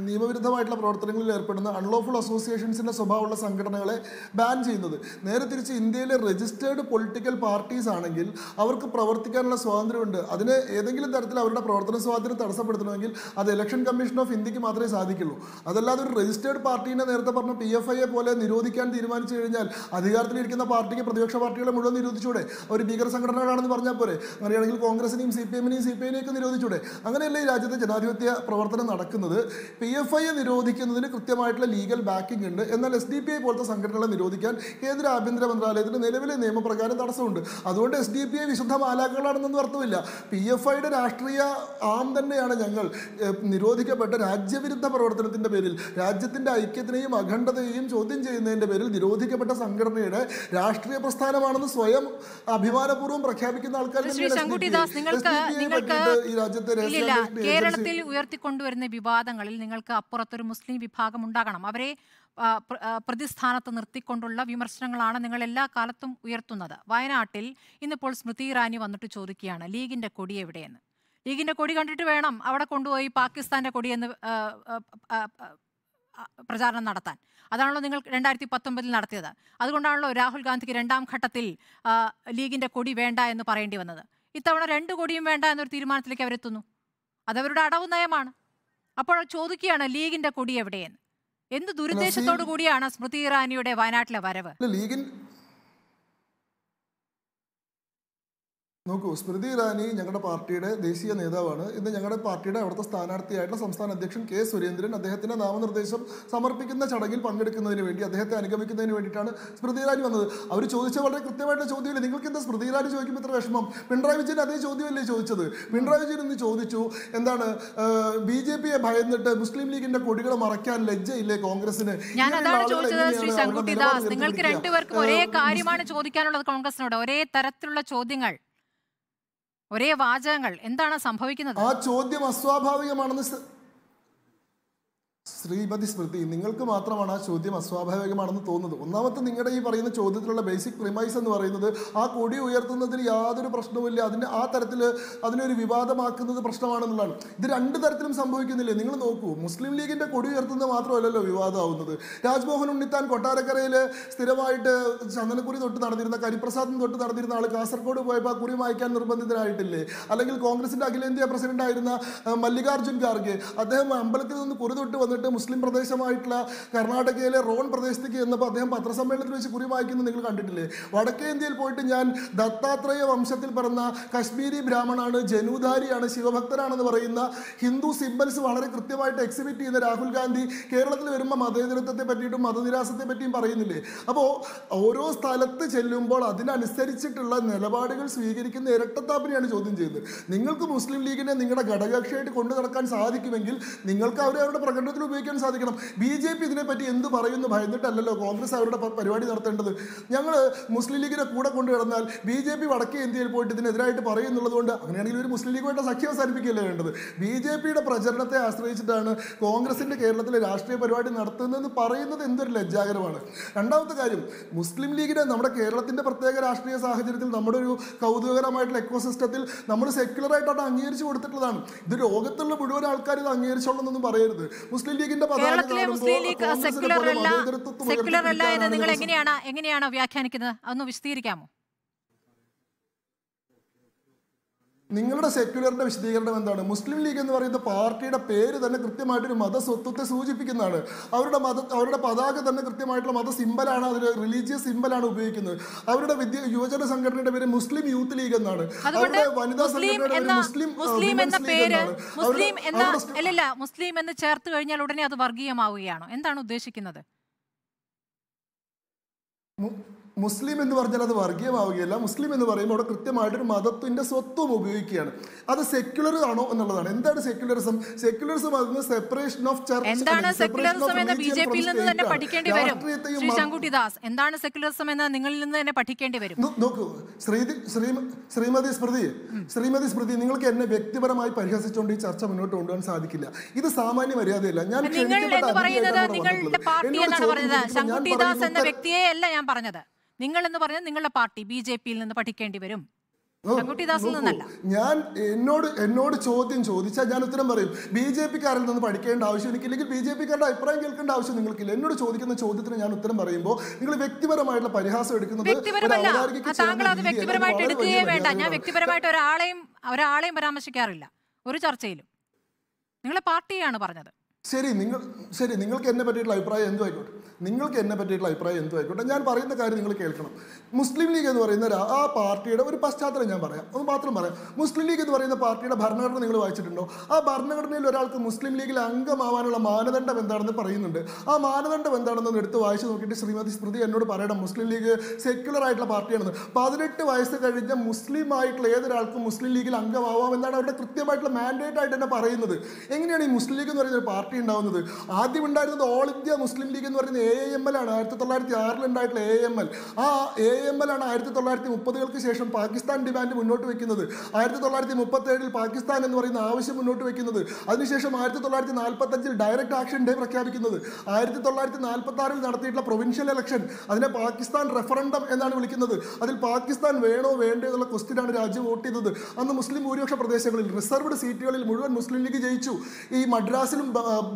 നിയമവിരുദ്ധമായിട്ടുള്ള പ്രവർത്തനങ്ങളിൽ ഏർപ്പെടുന്ന അൺലോഫുൾ അസോസിയേഷൻസിൻ്റെ സ്വഭാവമുള്ള സംഘടനകളെ ബാൻ ചെയ്യുന്നത് നേരെ തിരിച്ച് ഇന്ത്യയിലെ രജിസ്റ്റേർഡ് പൊളിറ്റിക്കൽ പാർട്ടീസ് ആണെങ്കിൽ അവർക്ക് പ്രവർത്തിക്കാനുള്ള സ്വാതന്ത്ര്യമുണ്ട് അതിന് ഏതെങ്കിലും തരത്തിൽ അവരുടെ പ്രവർത്തന സ്വാതന്ത്ര്യം തടസ്സപ്പെടുത്തണമെങ്കിൽ അത് ഇലക്ഷൻ കമ്മീഷൻ ഓഫ് ഇന്ത്യക്ക് മാത്രമേ സാധിക്കുള്ളൂ അതല്ലാതെ ഒരു രജിസ്റ്റേർഡ് പാർട്ടീനെ നേരത്തെ പറഞ്ഞ പി എഫ് എ പോലെ നിരോധിക്കാൻ തീരുമാനിച്ചു കഴിഞ്ഞാൽ അധികാരത്തിലിരിക്കുന്ന പാർട്ടിക്ക് പ്രതിപക്ഷ പാർട്ടികളെ മുഴുവൻ നിരോധിച്ചൂടെ ഒരു ഭീകര സംഘടനകളാണെന്ന് പറഞ്ഞാൽ പോരെ അങ്ങനെയാണെങ്കിൽ കോൺഗ്രസിനെയും സി പി എമ്മിനെയും സി പി ഐനെയൊക്കെ നിരോധിച്ചു കൃത്യതയോടെ അങ്ങനെയല്ല ഈ രാജ്യത്ത് ജനാധിപത്യ പ്രവർത്തനം നടക്കുന്നത് പി എഫ് ഐയെ നിരോധിക്കുന്നതിന് കൃത്യമായിട്ടുള്ള ലീഗൽ ബാക്കിംഗ് ഉണ്ട് എന്നാൽ എസ് ഡി പി ഐ പോലത്തെ സംഘടനകളെ നിരോധിക്കാൻ കേന്ദ്ര ആഭ്യന്തര മന്ത്രാലയത്തിൻ്റെ നിലവിലെ നിയമപ്രകാരം തടസ്സമുണ്ട് അതുകൊണ്ട് എസ് ഡി പി ഐ വിശുദ്ധ മാലാഖകളാണെന്നൊന്നും അർത്ഥമില്ല പി എഫ് ഐയുടെ രാഷ്ട്രീയ ആം തന്നെയാണ് ഞങ്ങൾ നിരോധിക്കപ്പെട്ട രാജ്യവിരുദ്ധ പ്രവർത്തനത്തിൻ്റെ പേരിൽ രാജ്യത്തിൻ്റെ ഐക്യത്തിനെയും അഖണ്ഡതയെയും ചോദ്യം ചെയ്യുന്നതിൻ്റെ പേരിൽ നിരോധിക്കപ്പെട്ട സംഘടനയുടെ രാഷ്ട്രീയ പ്രസ്ഥാനമാണെന്ന് സ്വയം അഭിമാനപൂർവ്വം പ്രഖ്യാപിക്കുന്ന ആൾക്കാർ ഈ രാജ്യത്ത് കേരളത്തെ കേരളത്തിൽ ഉയർത്തിക്കൊണ്ടുവരുന്ന വിവാദങ്ങളിൽ നിങ്ങൾക്ക് അപ്പുറത്തൊരു മുസ്ലിം വിഭാഗം ഉണ്ടാകണം അവരെ പ്രതിസ്ഥാനത്ത് നിർത്തിക്കൊണ്ടുള്ള വിമർശനങ്ങളാണ് നിങ്ങൾ എല്ലാ കാലത്തും ഉയർത്തുന്നത് വയനാട്ടിൽ ഇന്നിപ്പോൾ സ്മൃതി ഇറാനി വന്നിട്ട് ചോദിക്കുകയാണ് ലീഗിന്റെ കൊടി എവിടെയെന്ന് ലീഗിന്റെ കൊടി കണ്ടിട്ട് വേണം അവിടെ കൊണ്ടുപോയി പാകിസ്ഥാന്റെ കൊടിയെന്ന് പ്രചാരണം നടത്താൻ അതാണല്ലോ നിങ്ങൾ രണ്ടായിരത്തി പത്തൊമ്പതിൽ നടത്തിയത് അതുകൊണ്ടാണല്ലോ രാഹുൽ ഗാന്ധിക്ക് രണ്ടാം ഘട്ടത്തിൽ ലീഗിന്റെ കൊടി വേണ്ട എന്ന് പറയേണ്ടി വന്നത് ഇത്തവണ രണ്ട് കോടിയും വേണ്ട എന്നൊരു തീരുമാനത്തിലേക്ക് അവരെത്തുന്നു അതവരുടെ അടവ് നയമാണ് അപ്പോൾ ചോദിക്കുകയാണ് ലീഗിന്റെ കൊടി എവിടെയെന്ന് എന്ത് ദുരുദ്ദേശത്തോടു കൂടിയാണ് സ്മൃതി ഇറാനിയുടെ വയനാട്ടിലെ വരവ് ലീഗിൻ നോക്കൂ സ്മൃതി ഇറാനി ഞങ്ങളുടെ പാർട്ടിയുടെ ദേശീയ നേതാവാണ് ഇന്ന് ഞങ്ങളുടെ പാർട്ടിയുടെ അവിടുത്തെ സ്ഥാനാർത്ഥിയായിട്ടുള്ള സംസ്ഥാന അധ്യക്ഷൻ കെ സുരേന്ദ്രൻ അദ്ദേഹത്തിന്റെ നാമനിർദ്ദേശം സമർപ്പിക്കുന്ന ചടങ്ങിൽ പങ്കെടുക്കുന്നതിന് വേണ്ടി അദ്ദേഹത്തെ അനുഗമിക്കുന്നതിന് വേണ്ടിയിട്ടാണ് സ്മൃതി ഇറാനി വന്നത് അവർ ചോദിച്ച വളരെ കൃത്യമായിട്ടുള്ള ചോദ്യമില്ല നിങ്ങൾക്ക് എന്താ സ്മൃതി ഇറാനി ചോദിക്കുമ്പോൾ ഇത്ര വിഷമം പിണറായി വിജയൻ അതേ ചോദ്യമല്ലേ ചോദിച്ചത് പിണറായി വിജയൻ ഇന്ന് ചോദിച്ചു എന്താണ് ബി ജെ പിയെ ഭയന്നിട്ട് മുസ്ലിം ലീഗിന്റെ കൊടികൾ മറയ്ക്കാൻ ലജ്ജയില്ലേ കോൺഗ്രസിന് നിങ്ങൾക്ക് ഒരേ കാര്യമാണ് ചോദിക്കാനുള്ളത് ഒരേ തരത്തിലുള്ള ചോദ്യങ്ങൾ ഒരേ വാചകങ്ങൾ എന്താണ് സംഭവിക്കുന്നത് ആ ചോദ്യം അസ്വാഭാവികമാണെന്ന് ശ്രീമതി സ്മൃതി നിങ്ങൾക്ക് മാത്രമാണ് ആ ചോദ്യം അസ്വാഭാവികമാണെന്ന് തോന്നുന്നത് ഒന്നാമത്തെ നിങ്ങളുടെ ഈ പറയുന്ന ചോദ്യത്തിലുള്ള ബേസിക് പ്രിമൈസ് എന്ന് പറയുന്നത് ആ കൊടി ഉയർത്തുന്നതിന് യാതൊരു പ്രശ്നവുമില്ല അതിന് ആ തരത്തിൽ അതിനൊരു വിവാദമാക്കുന്നത് പ്രശ്നമാണെന്നുള്ളതാണ് ഇത് രണ്ട് തരത്തിലും സംഭവിക്കുന്നില്ലേ നിങ്ങൾ നോക്കൂ മുസ്ലിം ലീഗിൻ്റെ കൊടി ഉയർത്തുന്നത് മാത്രമല്ലല്ലോ വിവാദമാവുന്നത് രാജ്മോഹൻ ഉണ്ണിത്താൻ കൊട്ടാരക്കരയിൽ സ്ഥിരമായിട്ട് ചന്ദനക്കുറി തൊട്ട് നടന്നിരുന്ന കരിപ്രസാദം തൊട്ട് നടന്നിരുന്ന ആൾ കാസർഗോഡ് പോയപ്പോൾ കുറി വായിക്കാൻ നിർബന്ധിതരായിട്ടില്ലേ അല്ലെങ്കിൽ കോൺഗ്രസിൻ്റെ അഖിലേന്ത്യാ പ്രസിഡന്റ് ആയിരുന്ന മല്ലികാർജുൻ ഖാർഗെ അദ്ദേഹം അമ്പലത്തിൽ നിന്ന് കുറി തൊട്ട് വന്നിട്ട് മുസ്ലിം പ്രദേശമായിട്ടുള്ള കർണാടകയിലെ റോൺ പ്രദേശത്തേക്ക് ചെന്നപ്പോൾ അദ്ദേഹം പത്രസമ്മേളനത്തിൽ വെച്ച് കുറി വായിക്കുന്നത് നിങ്ങൾ കണ്ടിട്ടില്ലേ വടക്കേ ഇന്ത്യയിൽ പോയിട്ട് ഞാൻ ദത്താത്രേയ വംശത്തിൽ പിറന്ന കശ്മീരി ബ്രാഹ്മണാണ് ജനൂധാരിയാണ് ശിവഭക്തനാണെന്ന് പറയുന്ന ഹിന്ദു സിംബൽസ് വളരെ കൃത്യമായിട്ട് എക്സിബിറ്റ് ചെയ്യുന്ന രാഹുൽ ഗാന്ധി കേരളത്തിൽ വരുമ്പോൾ മതേതരത്വത്തെ പറ്റിയിട്ടും മതനിരാസത്തെ പറ്റിയും പറയുന്നില്ലേ അപ്പോൾ ഓരോ സ്ഥലത്ത് ചെല്ലുമ്പോൾ അതിനനുസരിച്ചിട്ടുള്ള നിലപാടുകൾ സ്വീകരിക്കുന്ന ഇരട്ടത്താപ്പിനെയാണ് ചോദ്യം ചെയ്യുന്നത് നിങ്ങൾക്ക് മുസ്ലിം ലീഗിനെ നിങ്ങളുടെ ഘടകകക്ഷിയായിട്ട് കൊണ്ടു നടക്കാൻ സാധിക്കുമെങ്കിൽ നിങ്ങൾക്ക് അവരെ അവരുടെ പ്രകടനത്തിൽ ഉപയോഗിക്കാൻ സാധിക്കണം ബി ജെ പി ഇതിനെപ്പറ്റി എന്ത് പറയുന്നു ഭയന്നിട്ടല്ലല്ലോ കോൺഗ്രസ് അവരുടെ പരിപാടി നടത്തേണ്ടത് ഞങ്ങൾ മുസ്ലിം ലീഗിനെ കൂടെ കൊണ്ടു കിടന്നാൽ ബി ജെ പി വടക്കേ ഇന്ത്യയിൽ പോയിട്ട് ഇതിനെതിരായിട്ട് പറയുന്നുള്ളത് കൊണ്ട് അങ്ങനെയാണെങ്കിൽ ഒരു മുസ്ലിം ലീഗുമായിട്ട് സഖ്യം അവസാനിപ്പിക്കുകയല്ലേ വേണ്ടത് ബി ജെ പിയുടെ പ്രചരണത്തെ ആശ്രയിച്ചിട്ടാണ് കോൺഗ്രസിൻ്റെ കേരളത്തിലെ രാഷ്ട്രീയ പരിപാടി നടത്തുന്നതെന്ന് പറയുന്നത് എന്തൊരു ലജ്ജാകരമാണ് രണ്ടാമത്തെ കാര്യം മുസ്ലിം ലീഗിനെ നമ്മുടെ കേരളത്തിൻ്റെ പ്രത്യേക രാഷ്ട്രീയ സാഹചര്യത്തിൽ നമ്മുടെ ഒരു കൗതുകകരമായിട്ടുള്ള എക്കോസിസ്റ്റത്തിൽ നമ്മൾ സെക്യുലറായിട്ടാണ് അംഗീകരിച്ചു കൊടുത്തിട്ടുള്ളതാണ് ഇത് ലോകത്തുള്ള മുഴുവൻ ആൾക്കാർ ഇത് അംഗീകരിച്ചോളണമെന്നൊന്നും പറയരുത് മുസ്ലിം ലീഗ് സെക്യുലർ അല്ല സെക്യുലർ അല്ല എന്ന് നിങ്ങൾ എങ്ങനെയാണ് എങ്ങനെയാണ് വ്യാഖ്യാനിക്കുന്നത് ഒന്ന് വിശദീകരിക്കാമോ നിങ്ങളുടെ സെക്യുലറിന്റെ വിശദീകരണം എന്താണ് മുസ്ലിം ലീഗ് എന്ന് പറയുന്ന പാർട്ടിയുടെ പേര് തന്നെ കൃത്യമായിട്ടൊരു മതസ്വത്വത്തെ സൂചിപ്പിക്കുന്നതാണ് അവരുടെ മത അവരുടെ പതാക തന്നെ കൃത്യമായിട്ടുള്ള മത സിമ്പലാണ് അതിൽ റിലീജിയസ് സിമ്പലാണ് ഉപയോഗിക്കുന്നത് അവരുടെ വിദ്യ യുവജന സംഘടനയുടെ പേര് മുസ്ലിം യൂത്ത് ലീഗ് എന്നാണ് അവരുടെ വനിതാ സംഘടനയുടെ മുസ്ലിം മുസ്ലിം എന്ന പേര് മുസ്ലിം മുസ്ലിം എന്ന് ചേർത്ത് കഴിഞ്ഞാൽ ഉടനെ അത് വർഗീയമാവുകയാണോ എന്താണ് ഉദ്ദേശിക്കുന്നത് മുസ്ലിം എന്ന് പറഞ്ഞാൽ അത് വർഗീയമാവുകയല്ല മുസ്ലിം എന്ന് പറയുമ്പോൾ അവിടെ കൃത്യമായിട്ടൊരു മതത്തിൻ്റെ സ്വത്വം ഉപയോഗിക്കുകയാണ് അത് സെക്യുലർ ആണോ എന്നുള്ളതാണ് എന്താണ് സെക്യുലറിസം സെക്യുലറിസം അതിന് സെപ്പറേഷൻ ഓഫ് ചർച്ച് എന്താണ് സെക്യുലറിസം എന്ന് നിങ്ങളിൽ നിന്ന് തന്നെ പഠിക്കേണ്ടി വരും നോക്കൂ ശ്രീമതി സ്മൃതി ശ്രീമതി സ്മൃതി നിങ്ങൾക്ക് എന്നെ വ്യക്തിപരമായി പരിഹസിച്ചുകൊണ്ട് ഈ ചർച്ച മുന്നോട്ട് കൊണ്ടുപോകാൻ സാധിക്കില്ല ഇത് സാമാന്യ മര്യാദയല്ല ഞാൻ നിങ്ങളുടെ പാർട്ടി എന്നാണ് എന്ന വ്യക്തിയെ അല്ല ഞാൻ പറഞ്ഞത് നിങ്ങൾ എന്ന് പറഞ്ഞാൽ നിങ്ങളുടെ പാർട്ടി ബി ജെ പിയിൽ നിന്ന് പഠിക്കേണ്ടി വരും ഞാൻ എന്നോട് എന്നോട് ചോദ്യം ചോദിച്ചാൽ ഞാൻ ഉത്തരം പറയും ബി ജെ പിക്കാരിൽ നിന്ന് പഠിക്കേണ്ട ആവശ്യം എനിക്കില്ലെങ്കിൽ ബി ജെ പിക്കാരുടെ അഭിപ്രായം കേൾക്കേണ്ട ആവശ്യം നിങ്ങൾക്കില്ല എന്നോട് ചോദിക്കുന്ന ചോദ്യത്തിന് ഞാൻ ഉത്തരം പറയുമ്പോൾ നിങ്ങൾ വ്യക്തിപരമായിട്ടുള്ള പരിഹാസം എടുക്കുന്നത് ഞാൻ വ്യക്തിപരമായിട്ട് ഒരാളെയും ഒരാളെയും പരാമർശിക്കാറില്ല ഒരു ചർച്ചയിലും നിങ്ങളെ പാർട്ടിയാണ് പറഞ്ഞത് ശരി നിങ്ങൾ ശരി നിങ്ങൾക്ക് എന്നെ പറ്റിയിട്ടുള്ള അഭിപ്രായം എന്തുമായിക്കോട്ടെ നിങ്ങൾക്ക് എന്നെ പറ്റിയിട്ടുള്ള അഭിപ്രായം എന്തുമായിക്കോട്ടെ ഞാൻ പറയുന്ന കാര്യം നിങ്ങൾ കേൾക്കണം മുസ്ലിം ലീഗ് എന്ന് പറയുന്ന ആ പാർട്ടിയുടെ ഒരു പശ്ചാത്തലം ഞാൻ പറയാം ഒന്ന് മാത്രം പറയാം മുസ്ലിം ലീഗ് എന്ന് പറയുന്ന പാർട്ടിയുടെ ഭരണഘടന നിങ്ങൾ വായിച്ചിട്ടുണ്ടോ ആ ഭരണഘടനയിൽ ഒരാൾക്ക് മുസ്ലിം ലീഗിൽ അംഗമാവാനുള്ള മാനദണ്ഡം എന്താണെന്ന് പറയുന്നുണ്ട് ആ മാനദണ്ഡം എന്താണെന്ന് എടുത്ത് വായിച്ചു നോക്കിയിട്ട് ശ്രീമതി സ്മൃതി എന്നോട് പറയണം മുസ്ലിം ലീഗ് സെക്യുലർ ആയിട്ടുള്ള പാർട്ടിയാണെന്ന് പതിനെട്ട് വയസ്സ് കഴിഞ്ഞ മുസ്ലിം ആയിട്ടുള്ള ഏതൊരാൾക്കും മുസ്ലിം ലീഗിൽ അംഗമാവാം എന്നാണ് അവരുടെ കൃത്യമായിട്ടുള്ള മാൻഡേറ്റ് ആയിട്ട് തന്നെ പറയുന്നത് എങ്ങനെയാണ് ഈ മുസ്ലിം ലീഗ് എന്ന് പറയുന്ന ഒരു പാർട്ടി ഉണ്ടാവുന്നത് ആദ്യം ഉണ്ടായിരുന്നത് ഓൾ ഇന്ത്യ മുസ്ലിം ലീഗ് എന്ന് പറയുന്ന എ എം എൽ ആണ് ആയിരത്തി തൊള്ളായിരത്തി ആറിൽ ഉണ്ടായിട്ടുള്ള എ എം എൽ ആ എ എം എൽ ആണ് ആയിരത്തി തൊള്ളായിരത്തി മുപ്പതുകൾക്ക് ശേഷം പാകിസ്ഥാൻ ഡിമാൻഡ് മുന്നോട്ട് വെക്കുന്നത് ആയിരത്തി തൊള്ളായിരത്തി ഏഴിൽ പാകിസ്ഥാൻ എന്ന് പറയുന്ന ആവശ്യം മുന്നോട്ട് വെക്കുന്നത് അതിനുശേഷം ആയിരത്തി തൊള്ളായിരത്തി അഞ്ചിൽ ഡയറക്റ്റ് ആക്ഷൻ ഡേ പ്രഖ്യാപിക്കുന്നത് ആയിരത്തി തൊള്ളായിരത്തി നാൽപ്പത്തി ആറിൽ നടത്തിയിട്ടുള്ള പ്രൊവിൻഷ്യൽ ഇലക്ഷൻ അതിനെ പാകിസ്ഥാൻ റെഫറൻഡം എന്നാണ് വിളിക്കുന്നത് അതിൽ പാകിസ്ഥാൻ വേണോ വേണ്ടോ എന്നുള്ള ക്വസ്റ്റിനാണ് രാജ്യം വോട്ട് ചെയ്തത് അന്ന് മുസ്ലിം ഭൂരിപക്ഷ പ്രദേശങ്ങളിൽ റിസർവ്ഡ് സീറ്റുകളിൽ മുഴുവൻ മുസ്ലിം ലീഗ് ജയിച്ചു ഈ മദ്രാസിലും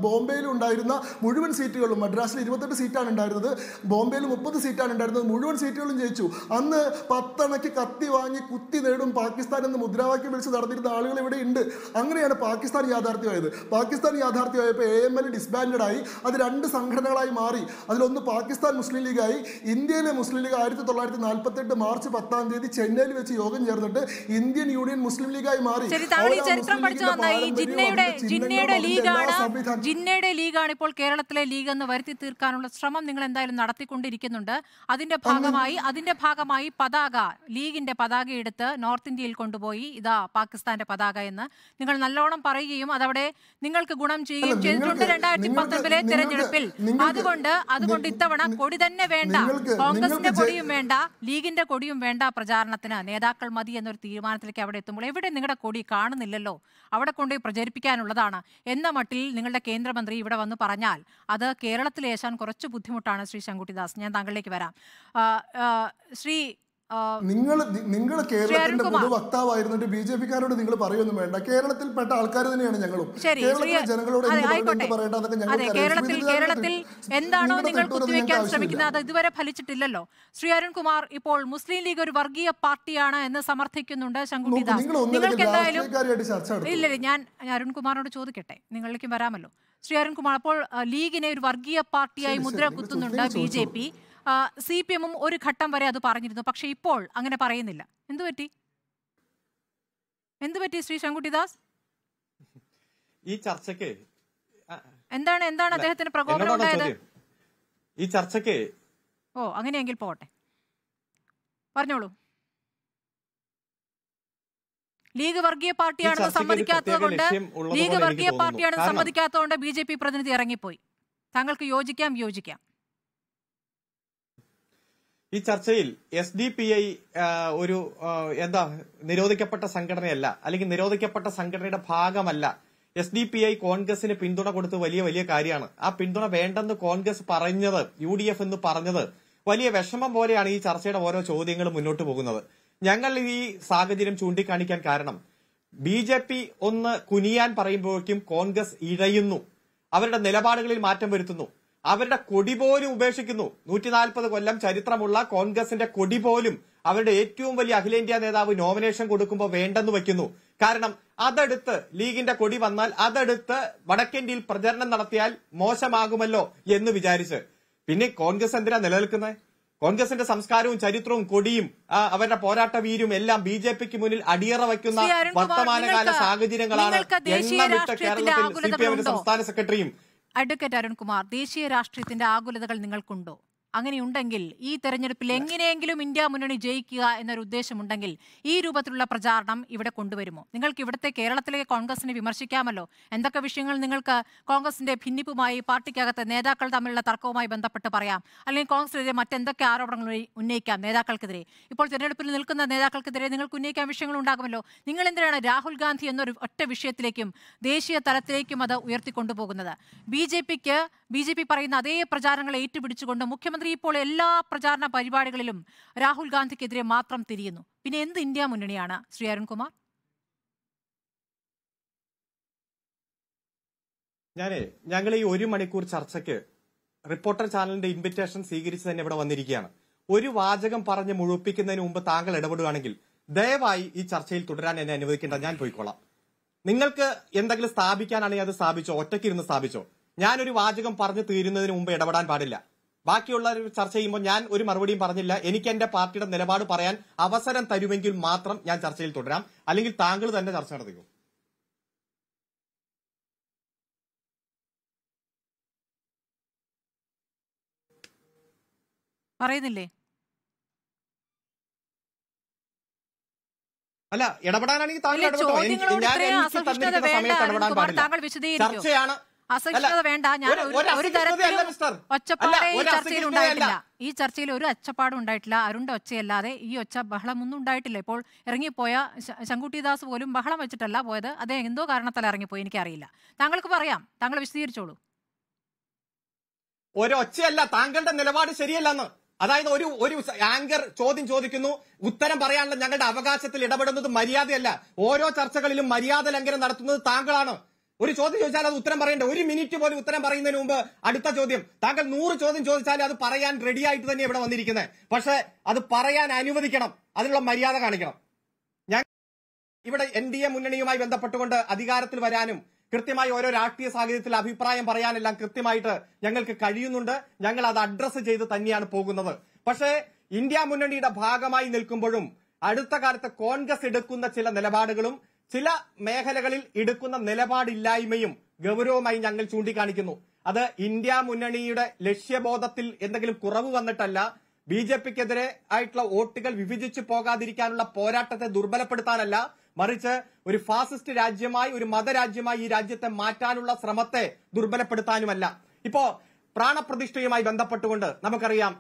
ബോംബെയിലും ഉണ്ടായിരുന്ന മുഴുവൻ സീറ്റുകളും മദ്രാസിൽ ഇരുപത്തെട്ട് സീറ്റാണ് ഉണ്ടായിരുന്നത് ബോംബെയിൽ മുപ്പത് സീറ്റാണ് ഉണ്ടായിരുന്നത് മുഴുവൻ സീറ്റുകളും ജയിച്ചു വിജയിച്ചു അന്ന് പത്തണക്ക് കത്തി വാങ്ങി കുത്തി നേടും പാകിസ്ഥാൻ എന്ന് മുദ്രാവാക്യം വിളിച്ച് നടന്നിരുന്ന ആളുകൾ ഇവിടെ ഉണ്ട് അങ്ങനെയാണ് പാകിസ്ഥാൻ യാഥാർത്ഥ്യമായത് പാകിസ്ഥാൻ യാഥാർത്ഥ്യമായപ്പോൾ എ എം എൽ ഡിസ്ബാൻഡഡ് ആയി അത് രണ്ട് സംഘടനകളായി മാറി അതിലൊന്ന് പാകിസ്ഥാൻ മുസ്ലിം ലീഗായി ഇന്ത്യയിലെ മുസ്ലിം ലീഗ് ആയിരത്തി തൊള്ളായിരത്തി എട്ട് മാർച്ച് പത്താം തീയതി ചെന്നൈയിൽ വെച്ച് യോഗം ചേർന്നിട്ട് ഇന്ത്യൻ യൂണിയൻ മുസ്ലിം ലീഗായി മാറി ജിന്നയുടെ ലീഗാണ് ഇപ്പോൾ കേരളത്തിലെ ലീഗ് എന്ന് വരുത്തി തീർക്കാനുള്ള ശ്രമം നിങ്ങൾ എന്തായാലും നടത്തിക്കൊണ്ടിരിക്കുന്നുണ്ട് അതിന്റെ ഭാഗമായി അതിന് ഇതിന്റെ ഭാഗമായി പതാക ലീഗിന്റെ പതാക എടുത്ത് നോർത്ത് ഇന്ത്യയിൽ കൊണ്ടുപോയി ഇതാ പാകിസ്ഥാന്റെ പതാക എന്ന് നിങ്ങൾ നല്ലോണം പറയുകയും അതവിടെ നിങ്ങൾക്ക് ഗുണം ചെയ്യുകയും ചെയ്തിട്ടുണ്ട് രണ്ടായിരത്തി പത്തൊമ്പതിലെ തെരഞ്ഞെടുപ്പിൽ അതുകൊണ്ട് അതുകൊണ്ട് ഇത്തവണ കൊടി തന്നെ വേണ്ട കോൺഗ്രസിന്റെ കൊടിയും വേണ്ട ലീഗിന്റെ കൊടിയും വേണ്ട പ്രചാരണത്തിന് നേതാക്കൾ മതി എന്നൊരു തീരുമാനത്തിലേക്ക് അവിടെ എത്തുമ്പോൾ എവിടെ നിങ്ങളുടെ കൊടി കാണുന്നില്ലല്ലോ അവിടെ കൊണ്ടുപോയി പ്രചരിപ്പിക്കാനുള്ളതാണ് എന്ന മട്ടിൽ നിങ്ങളുടെ കേന്ദ്രമന്ത്രി ഇവിടെ വന്ന് പറഞ്ഞാൽ അത് കേരളത്തിലേശാൻ കുറച്ച് ബുദ്ധിമുട്ടാണ് ശ്രീ ശങ്കുട്ടിദാസ് ഞാൻ താങ്കളിലേക്ക് വരാം ശ്രീ നിങ്ങൾ നിങ്ങൾ കേരളത്തിന്റെ പൊതു വക്താവായിരുന്നിട്ട് ബി ജെ പിക്കാരോട് നിങ്ങൾ പറയൊന്നും വേണ്ട കേരളത്തിൽപ്പെട്ട ആൾക്കാർ തന്നെയാണ് ഞങ്ങളും കേരളത്തിലെ ജനങ്ങളോട് കേരളത്തിൽ കേരളത്തിൽ എന്താണോ നിങ്ങൾ കുത്തിവെക്കാൻ ശ്രമിക്കുന്നത് അത് ഇതുവരെ ഫലിച്ചിട്ടില്ലല്ലോ ശ്രീ അരുൺകുമാർ ഇപ്പോൾ മുസ്ലിം ലീഗ് ഒരു വർഗീയ പാർട്ടിയാണ് എന്ന് സമർത്ഥിക്കുന്നുണ്ട് ശങ്കുട്ടി ദാസ് നിങ്ങൾക്ക് എന്തായാലും ഇല്ല ഞാൻ അരുൺകുമാറിനോട് ചോദിക്കട്ടെ നിങ്ങളിലേക്കും വരാമല്ലോ ശ്രീ അരുൺകുമാർ അപ്പോൾ ലീഗിനെ ഒരു വർഗീയ പാർട്ടിയായി മുദ്ര കുത്തുന്നുണ്ട് B J P C P എമ്മും ഒരു ഘട്ടം വരെ അത് പറഞ്ഞിരുന്നു പക്ഷേ ഇപ്പോൾ അങ്ങനെ പറയുന്നില്ല എന്തു പറ്റി എന്തു പറ്റി ശ്രീ ശങ്കുട്ടിദാസ് ഈ ചർച്ചക്ക് എന്താണ് എന്താണ് അദ്ദേഹത്തിന് പ്രകോപനം ഉണ്ടായത് ഈ ചർച്ചക്ക് ഓ അങ്ങനെയെങ്കിൽ പോകട്ടെ പറഞ്ഞോളൂ ലീഗ് വർഗീയ പാർട്ടിയാണെന്ന് സമ്മതിക്കാത്തത് കൊണ്ട് ലീഗ് വർഗീയ പാർട്ടിയാണെന്ന് സമ്മതിക്കാത്തത് കൊണ്ട് ബി ജെ പി പ്രതിനിധി ഇറങ്ങിപ്പോയി താങ്കൾക്ക് യോജിക്കാം യോജിക്കാം ഈ ചർച്ചയിൽ എസ് ഡി പി ഐ ഒരു എന്താ നിരോധിക്കപ്പെട്ട സംഘടനയല്ല അല്ലെങ്കിൽ നിരോധിക്കപ്പെട്ട സംഘടനയുടെ ഭാഗമല്ല എസ് ഡി പി ഐ കോൺഗ്രസിന് പിന്തുണ കൊടുത്ത് വലിയ വലിയ കാര്യമാണ് ആ പിന്തുണ വേണ്ടെന്ന് കോൺഗ്രസ് പറഞ്ഞത് യു ഡി എഫ് എന്ന് പറഞ്ഞത് വലിയ വിഷമം പോലെയാണ് ഈ ചർച്ചയുടെ ഓരോ ചോദ്യങ്ങൾ മുന്നോട്ട് പോകുന്നത് ഞങ്ങൾ ഈ സാഹചര്യം ചൂണ്ടിക്കാണിക്കാൻ കാരണം ബി ജെ പി ഒന്ന് കുനിയാൻ പറയുമ്പോഴേക്കും കോൺഗ്രസ് ഇഴയുന്നു അവരുടെ നിലപാടുകളിൽ മാറ്റം വരുത്തുന്നു അവരുടെ കൊടി പോലും ഉപേക്ഷിക്കുന്നു നൂറ്റിനാൽപ്പത് കൊല്ലം ചരിത്രമുള്ള കോൺഗ്രസിന്റെ കൊടി പോലും അവരുടെ ഏറ്റവും വലിയ അഖിലേന്ത്യാ നേതാവ് നോമിനേഷൻ കൊടുക്കുമ്പോൾ വേണ്ടെന്ന് വെക്കുന്നു കാരണം അതെടുത്ത് ലീഗിന്റെ കൊടി വന്നാൽ അതെടുത്ത് വടക്കേന്ത്യയിൽ പ്രചരണം നടത്തിയാൽ മോശമാകുമല്ലോ എന്ന് വിചാരിച്ച് പിന്നെ കോൺഗ്രസ് എന്തിനാ നിലനിൽക്കുന്നത് കോൺഗ്രസിന്റെ സംസ്കാരവും ചരിത്രവും കൊടിയും അവരുടെ പോരാട്ട വീരും എല്ലാം ബി ജെ പിക്ക് മുന്നിൽ അടിയറ വയ്ക്കുന്ന വർത്തമാനകാല സാഹചര്യങ്ങളാണ് എണ്ണമിട്ട കേരളത്തിൽ സംസ്ഥാന സെക്രട്ടറിയും അഡ്വക്കേറ്റ് അരുൺകുമാർ ദേശീയ രാഷ്ട്രീയത്തിന്റെ ആകുലതകൾ നിങ്ങൾക്കുണ്ടോ അങ്ങനെയുണ്ടെങ്കിൽ ഈ തെരഞ്ഞെടുപ്പിൽ എങ്ങനെയെങ്കിലും ഇന്ത്യ മുന്നണി ജയിക്കുക എന്നൊരു ഉദ്ദേശമുണ്ടെങ്കിൽ ഈ രൂപത്തിലുള്ള പ്രചാരണം ഇവിടെ കൊണ്ടുവരുമോ നിങ്ങൾക്ക് ഇവിടുത്തെ കേരളത്തിലെ കോൺഗ്രസിനെ വിമർശിക്കാമല്ലോ എന്തൊക്കെ വിഷയങ്ങൾ നിങ്ങൾക്ക് കോൺഗ്രസിന്റെ ഭിന്നിപ്പുമായി പാർട്ടിക്കകത്ത് നേതാക്കൾ തമ്മിലുള്ള തർക്കവുമായി ബന്ധപ്പെട്ട് പറയാം അല്ലെങ്കിൽ കോൺഗ്രസിനെതിരെ മറ്റെന്തൊക്കെ ആരോപണങ്ങൾ ഉന്നയിക്കാം നേതാക്കൾക്കെതിരെ ഇപ്പോൾ തെരഞ്ഞെടുപ്പിൽ നിൽക്കുന്ന നേതാക്കൾക്കെതിരെ നിങ്ങൾക്ക് ഉന്നയിക്കാൻ വിഷയങ്ങൾ ഉണ്ടാകുമല്ലോ നിങ്ങൾ എന്തിനാണ് രാഹുൽ ഗാന്ധി എന്നൊരു ഒറ്റ വിഷയത്തിലേക്കും ദേശീയ തലത്തിലേക്കും അത് ഉയർത്തിക്കൊണ്ടുപോകുന്നത് ബി ജെ പിക്ക് ബി ജെ പി പറയുന്ന അതേ പ്രചാരങ്ങളെ ഏറ്റുപിടിച്ചുകൊണ്ട് മുഖ്യമന്ത്രി പ്രധാനമന്ത്രി ഇപ്പോൾ എല്ലാ പ്രചാരണ പരിപാടികളിലും രാഹുൽ ഗാന്ധിക്കെതിരെ മാത്രം തിരിയുന്നു പിന്നെ എന്ത് ഇന്ത്യ മുന്നണിയാണ് ശ്രീ അരുൺകുമാർ ഞാനേ ഞങ്ങൾ ഈ ഒരു മണിക്കൂർ ചർച്ചയ്ക്ക് റിപ്പോർട്ടർ ചാനലിന്റെ ഇൻവിറ്റേഷൻ സ്വീകരിച്ച് തന്നെ ഇവിടെ വന്നിരിക്കുകയാണ് ഒരു വാചകം പറഞ്ഞ് മുഴുപ്പിക്കുന്നതിന് മുമ്പ് താങ്കൾ ഇടപെടുകയാണെങ്കിൽ ദയവായി ഈ ചർച്ചയിൽ തുടരാൻ എന്നെ അനുവദിക്കേണ്ട ഞാൻ പോയിക്കോളാം നിങ്ങൾക്ക് എന്തെങ്കിലും സ്ഥാപിക്കാനാണെങ്കിൽ അത് സ്ഥാപിച്ചോ ഇരുന്ന് സ്ഥാപിച്ചോ ഞാനൊരു വാചകം പറഞ്ഞു തീരുന്നതിന് മുമ്പ് ഇടപെടാൻ പാടില്ല ബാക്കിയുള്ളവർ ചർച്ച ചെയ്യുമ്പോൾ ഞാൻ ഒരു മറുപടിയും പറഞ്ഞില്ല എനിക്ക് എന്റെ പാർട്ടിയുടെ നിലപാട് പറയാൻ അവസരം തരുമെങ്കിൽ മാത്രം ഞാൻ ചർച്ചയിൽ തുടരാം അല്ലെങ്കിൽ താങ്കൾ തന്നെ ചർച്ച നടത്തിക്കൂ പറയുന്നില്ലേ അല്ല ഇടപെടാനാണെങ്കിൽ താങ്കൾ ഇടപെട്ടോ ഞാൻ എനിക്ക് ഇടപെടാൻ പാടില്ല ചർച്ചയാണ് അസഹിഷ്ണുത വേണ്ട ഞാൻ ഒരു തരത്തിലും ഒച്ചപ്പാടെ ഈ ചർച്ചയിൽ ഉണ്ടായിട്ടില്ല ഈ ചർച്ചയിൽ ഒരു ഒച്ചപ്പാടും ഉണ്ടായിട്ടില്ല അരുണ്ട ഒച്ചയല്ലാതെ ഈ ഒച്ച ബഹളമൊന്നും ഉണ്ടായിട്ടില്ല ഇപ്പോൾ ഇറങ്ങിപ്പോയ ശങ്കുട്ടിദാസ് പോലും ബഹളം വെച്ചിട്ടല്ല പോയത് അദ്ദേഹം എന്തോ കാരണത്താൽ ഇറങ്ങിപ്പോയി എനിക്കറിയില്ല താങ്കൾക്ക് പറയാം താങ്കൾ വിശദീകരിച്ചോളൂ ഒരൊച്ചയല്ല താങ്കളുടെ നിലപാട് ശരിയല്ലെന്ന് അതായത് ഒരു ഒരു ആങ്കർ ചോദ്യം ചോദിക്കുന്നു ഉത്തരം പറയാനുള്ള ഞങ്ങളുടെ അവകാശത്തിൽ ഇടപെടുന്നത് മര്യാദയല്ല ഓരോ ചർച്ചകളിലും മര്യാദ ലംഘനം നടത്തുന്നത് താങ്കളാണ് ഒരു ചോദ്യം ചോദിച്ചാൽ അത് ഉത്തരം പറയണ്ട ഒരു മിനിറ്റ് പോലും ഉത്തരം പറയുന്നതിന് മുമ്പ് അടുത്ത ചോദ്യം താങ്കൾ നൂറ് ചോദ്യം ചോദിച്ചാൽ അത് പറയാൻ റെഡി ആയിട്ട് തന്നെ ഇവിടെ വന്നിരിക്കുന്നത് പക്ഷെ അത് പറയാൻ അനുവദിക്കണം അതിനുള്ള മര്യാദ കാണിക്കണം ഞാൻ ഇവിടെ എൻ ഡി എ മുന്നണിയുമായി ബന്ധപ്പെട്ടുകൊണ്ട് അധികാരത്തിൽ വരാനും കൃത്യമായി ഓരോ രാഷ്ട്രീയ സാഹചര്യത്തിൽ അഭിപ്രായം പറയാനെല്ലാം കൃത്യമായിട്ട് ഞങ്ങൾക്ക് കഴിയുന്നുണ്ട് ഞങ്ങൾ അത് അഡ്രസ്സ് ചെയ്ത് തന്നെയാണ് പോകുന്നത് പക്ഷേ ഇന്ത്യ മുന്നണിയുടെ ഭാഗമായി നിൽക്കുമ്പോഴും അടുത്ത കാലത്ത് കോൺഗ്രസ് എടുക്കുന്ന ചില നിലപാടുകളും ചില മേഖലകളിൽ എടുക്കുന്ന നിലപാടില്ലായ്മയും ഗൗരവമായി ഞങ്ങൾ ചൂണ്ടിക്കാണിക്കുന്നു അത് ഇന്ത്യ മുന്നണിയുടെ ലക്ഷ്യബോധത്തിൽ എന്തെങ്കിലും കുറവ് വന്നിട്ടല്ല ബി ജെ പിക്കെതിരെ ആയിട്ടുള്ള വോട്ടുകൾ വിഭജിച്ചു പോകാതിരിക്കാനുള്ള പോരാട്ടത്തെ ദുർബലപ്പെടുത്താനല്ല മറിച്ച് ഒരു ഫാസിസ്റ്റ് രാജ്യമായി ഒരു മതരാജ്യമായി ഈ രാജ്യത്തെ മാറ്റാനുള്ള ശ്രമത്തെ ദുർബലപ്പെടുത്താനുമല്ല ഇപ്പോ പ്രാണപ്രതിഷ്ഠയുമായി ബന്ധപ്പെട്ടുകൊണ്ട് നമുക്കറിയാം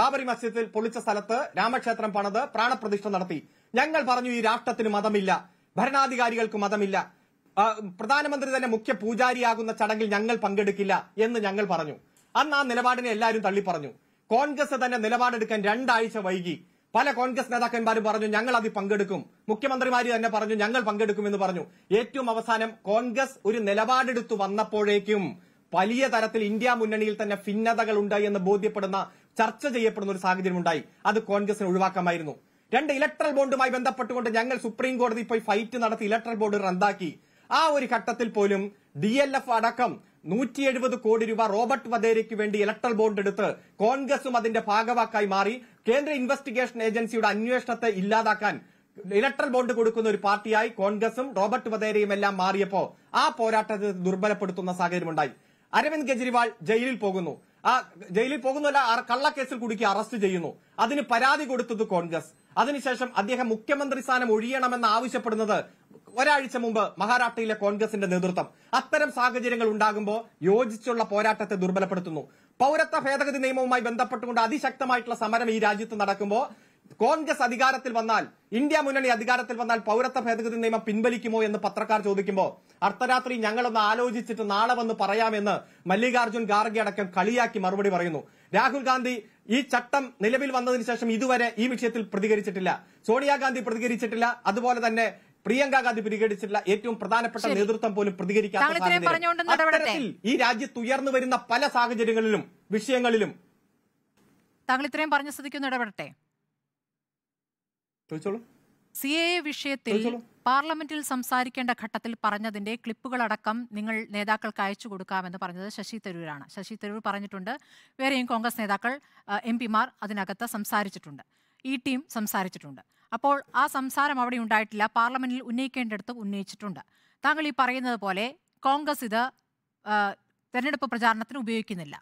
ബാബറി മസ്ജിദിൽ പൊളിച്ച സ്ഥലത്ത് രാമക്ഷേത്രം പണത് പ്രാണപ്രതിഷ്ഠ നടത്തി ഞങ്ങൾ പറഞ്ഞു ഈ രാഷ്ട്രത്തിന് മതമില്ല ഭരണാധികാരികൾക്ക് മതമില്ല പ്രധാനമന്ത്രി തന്നെ മുഖ്യ പൂജാരിയാകുന്ന ചടങ്ങിൽ ഞങ്ങൾ പങ്കെടുക്കില്ല എന്ന് ഞങ്ങൾ പറഞ്ഞു അന്ന് ആ നിലപാടിനെ എല്ലാവരും തള്ളിപ്പറഞ്ഞു കോൺഗ്രസ് തന്നെ നിലപാടെടുക്കാൻ രണ്ടാഴ്ച വൈകി പല കോൺഗ്രസ് നേതാക്കന്മാരും പറഞ്ഞു ഞങ്ങൾ അതിൽ പങ്കെടുക്കും മുഖ്യമന്ത്രിമാര് തന്നെ പറഞ്ഞു ഞങ്ങൾ പങ്കെടുക്കുമെന്ന് പറഞ്ഞു ഏറ്റവും അവസാനം കോൺഗ്രസ് ഒരു നിലപാടെടുത്തു വന്നപ്പോഴേക്കും വലിയ തരത്തിൽ ഇന്ത്യ മുന്നണിയിൽ തന്നെ ഭിന്നതകൾ ഉണ്ടായി എന്ന് ബോധ്യപ്പെടുന്ന ചർച്ച ചെയ്യപ്പെടുന്ന ഒരു സാഹചര്യം ഉണ്ടായി അത് കോൺഗ്രസിന് ഒഴിവാക്കാമായിരുന്നു രണ്ട് ഇലക്ട്രൽ ബോണ്ടുമായി ബന്ധപ്പെട്ടുകൊണ്ട് ഞങ്ങൾ സുപ്രീം കോടതി പോയി ഫൈറ്റ് നടത്തി ഇലക്ട്രൽ ബോർഡ് റദ്ദാക്കി ആ ഒരു ഘട്ടത്തിൽ പോലും ഡി എൽ എഫ് അടക്കം നൂറ്റി എഴുപത് കോടി രൂപ റോബർട്ട് വധേരയ്ക്ക് വേണ്ടി ഇലക്ട്രൽ ബോണ്ട് എടുത്ത് കോൺഗ്രസും അതിന്റെ ഭാഗവാക്കായി മാറി കേന്ദ്ര ഇൻവെസ്റ്റിഗേഷൻ ഏജൻസിയുടെ അന്വേഷണത്തെ ഇല്ലാതാക്കാൻ ഇലക്ട്രൽ ബോണ്ട് കൊടുക്കുന്ന ഒരു പാർട്ടിയായി കോൺഗ്രസും റോബർട്ട് വധേരയും എല്ലാം മാറിയപ്പോ ആ പോരാട്ടത്തെ ദുർബലപ്പെടുത്തുന്ന സാഹചര്യമുണ്ടായി അരവിന്ദ് കെജ്രിവാൾ ജയിലിൽ പോകുന്നു ആ ജയിലിൽ പോകുന്നല്ല കള്ളക്കേസിൽ കുടുക്കി അറസ്റ്റ് ചെയ്യുന്നു അതിന് പരാതി കൊടുത്തത് കോൺഗ്രസ് അതിനുശേഷം അദ്ദേഹം മുഖ്യമന്ത്രി സ്ഥാനം ഒഴിയണമെന്ന് ആവശ്യപ്പെടുന്നത് ഒരാഴ്ച മുമ്പ് മഹാരാഷ്ട്രയിലെ കോൺഗ്രസിന്റെ നേതൃത്വം അത്തരം സാഹചര്യങ്ങൾ ഉണ്ടാകുമ്പോൾ യോജിച്ചുള്ള പോരാട്ടത്തെ ദുർബലപ്പെടുത്തുന്നു പൌരത്വ ഭേദഗതി നിയമവുമായി ബന്ധപ്പെട്ടുകൊണ്ട് അതിശക്തമായിട്ടുള്ള സമരം ഈ രാജ്യത്ത് നടക്കുമ്പോൾ കോൺഗ്രസ് അധികാരത്തിൽ വന്നാൽ ഇന്ത്യ മുന്നണി അധികാരത്തിൽ വന്നാൽ പൗരത്വ ഭേദഗതി നിയമം പിൻവലിക്കുമോ എന്ന് പത്രക്കാർ ചോദിക്കുമ്പോൾ അർദ്ധരാത്രി ഞങ്ങളൊന്ന് ആലോചിച്ചിട്ട് നാളെ വന്ന് പറയാമെന്ന് മല്ലികാർജ്ജുൻ ഖാർഗെ അടക്കം കളിയാക്കി മറുപടി പറയുന്നു രാഹുൽ ഗാന്ധി ഈ ചട്ടം നിലവിൽ വന്നതിന് ശേഷം ഇതുവരെ ഈ വിഷയത്തിൽ പ്രതികരിച്ചിട്ടില്ല സോണിയാഗാന്ധി പ്രതികരിച്ചിട്ടില്ല അതുപോലെ തന്നെ പ്രിയങ്ക ഗാന്ധി പ്രതികരിച്ചിട്ടില്ല ഏറ്റവും പ്രധാനപ്പെട്ട നേതൃത്വം പോലും പ്രതികരിക്കാത്ത ഈ രാജ്യത്ത് ഉയർന്നു വരുന്ന പല സാഹചര്യങ്ങളിലും വിഷയങ്ങളിലും താങ്കൾ ഇത്രയും പറഞ്ഞ സ്ഥിതിക്കൊന്ന് ഇടപെടട്ടെ സിഎ വിഷയത്തിൽ പാർലമെന്റിൽ സംസാരിക്കേണ്ട ഘട്ടത്തിൽ പറഞ്ഞതിന്റെ ക്ലിപ്പുകളടക്കം നിങ്ങൾ നേതാക്കൾക്ക് അയച്ചു കൊടുക്കാമെന്ന് പറഞ്ഞത് ശശി തരൂരാണ് ശശി തരൂർ പറഞ്ഞിട്ടുണ്ട് വേറെയും കോൺഗ്രസ് നേതാക്കൾ എം പിമാർ അതിനകത്ത് സംസാരിച്ചിട്ടുണ്ട് ഈ ടീം സംസാരിച്ചിട്ടുണ്ട് അപ്പോൾ ആ സംസാരം അവിടെ ഉണ്ടായിട്ടില്ല പാർലമെന്റിൽ ഉന്നയിക്കേണ്ടടുത്ത് ഉന്നയിച്ചിട്ടുണ്ട് താങ്കൾ ഈ പറയുന്നത് പോലെ കോൺഗ്രസ് ഇത് തെരഞ്ഞെടുപ്പ് പ്രചാരണത്തിന് ഉപയോഗിക്കുന്നില്ല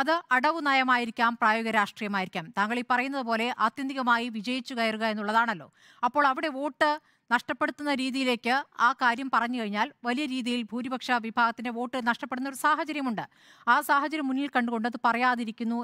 അത് അടവു നയമായിരിക്കാം പ്രായോഗിക രാഷ്ട്രീയമായിരിക്കാം താങ്കൾ ഈ പറയുന്നത് പോലെ ആത്യന്തികമായി വിജയിച്ചു കയറുക എന്നുള്ളതാണല്ലോ അപ്പോൾ അവിടെ വോട്ട് നഷ്ടപ്പെടുത്തുന്ന രീതിയിലേക്ക് ആ കാര്യം പറഞ്ഞു കഴിഞ്ഞാൽ വലിയ രീതിയിൽ ഭൂരിപക്ഷ വിഭാഗത്തിന്റെ വോട്ട് നഷ്ടപ്പെടുന്ന ഒരു സാഹചര്യമുണ്ട് ആ സാഹചര്യം മുന്നിൽ കണ്ടുകൊണ്ട് അത് പറയാതിരിക്കുന്നു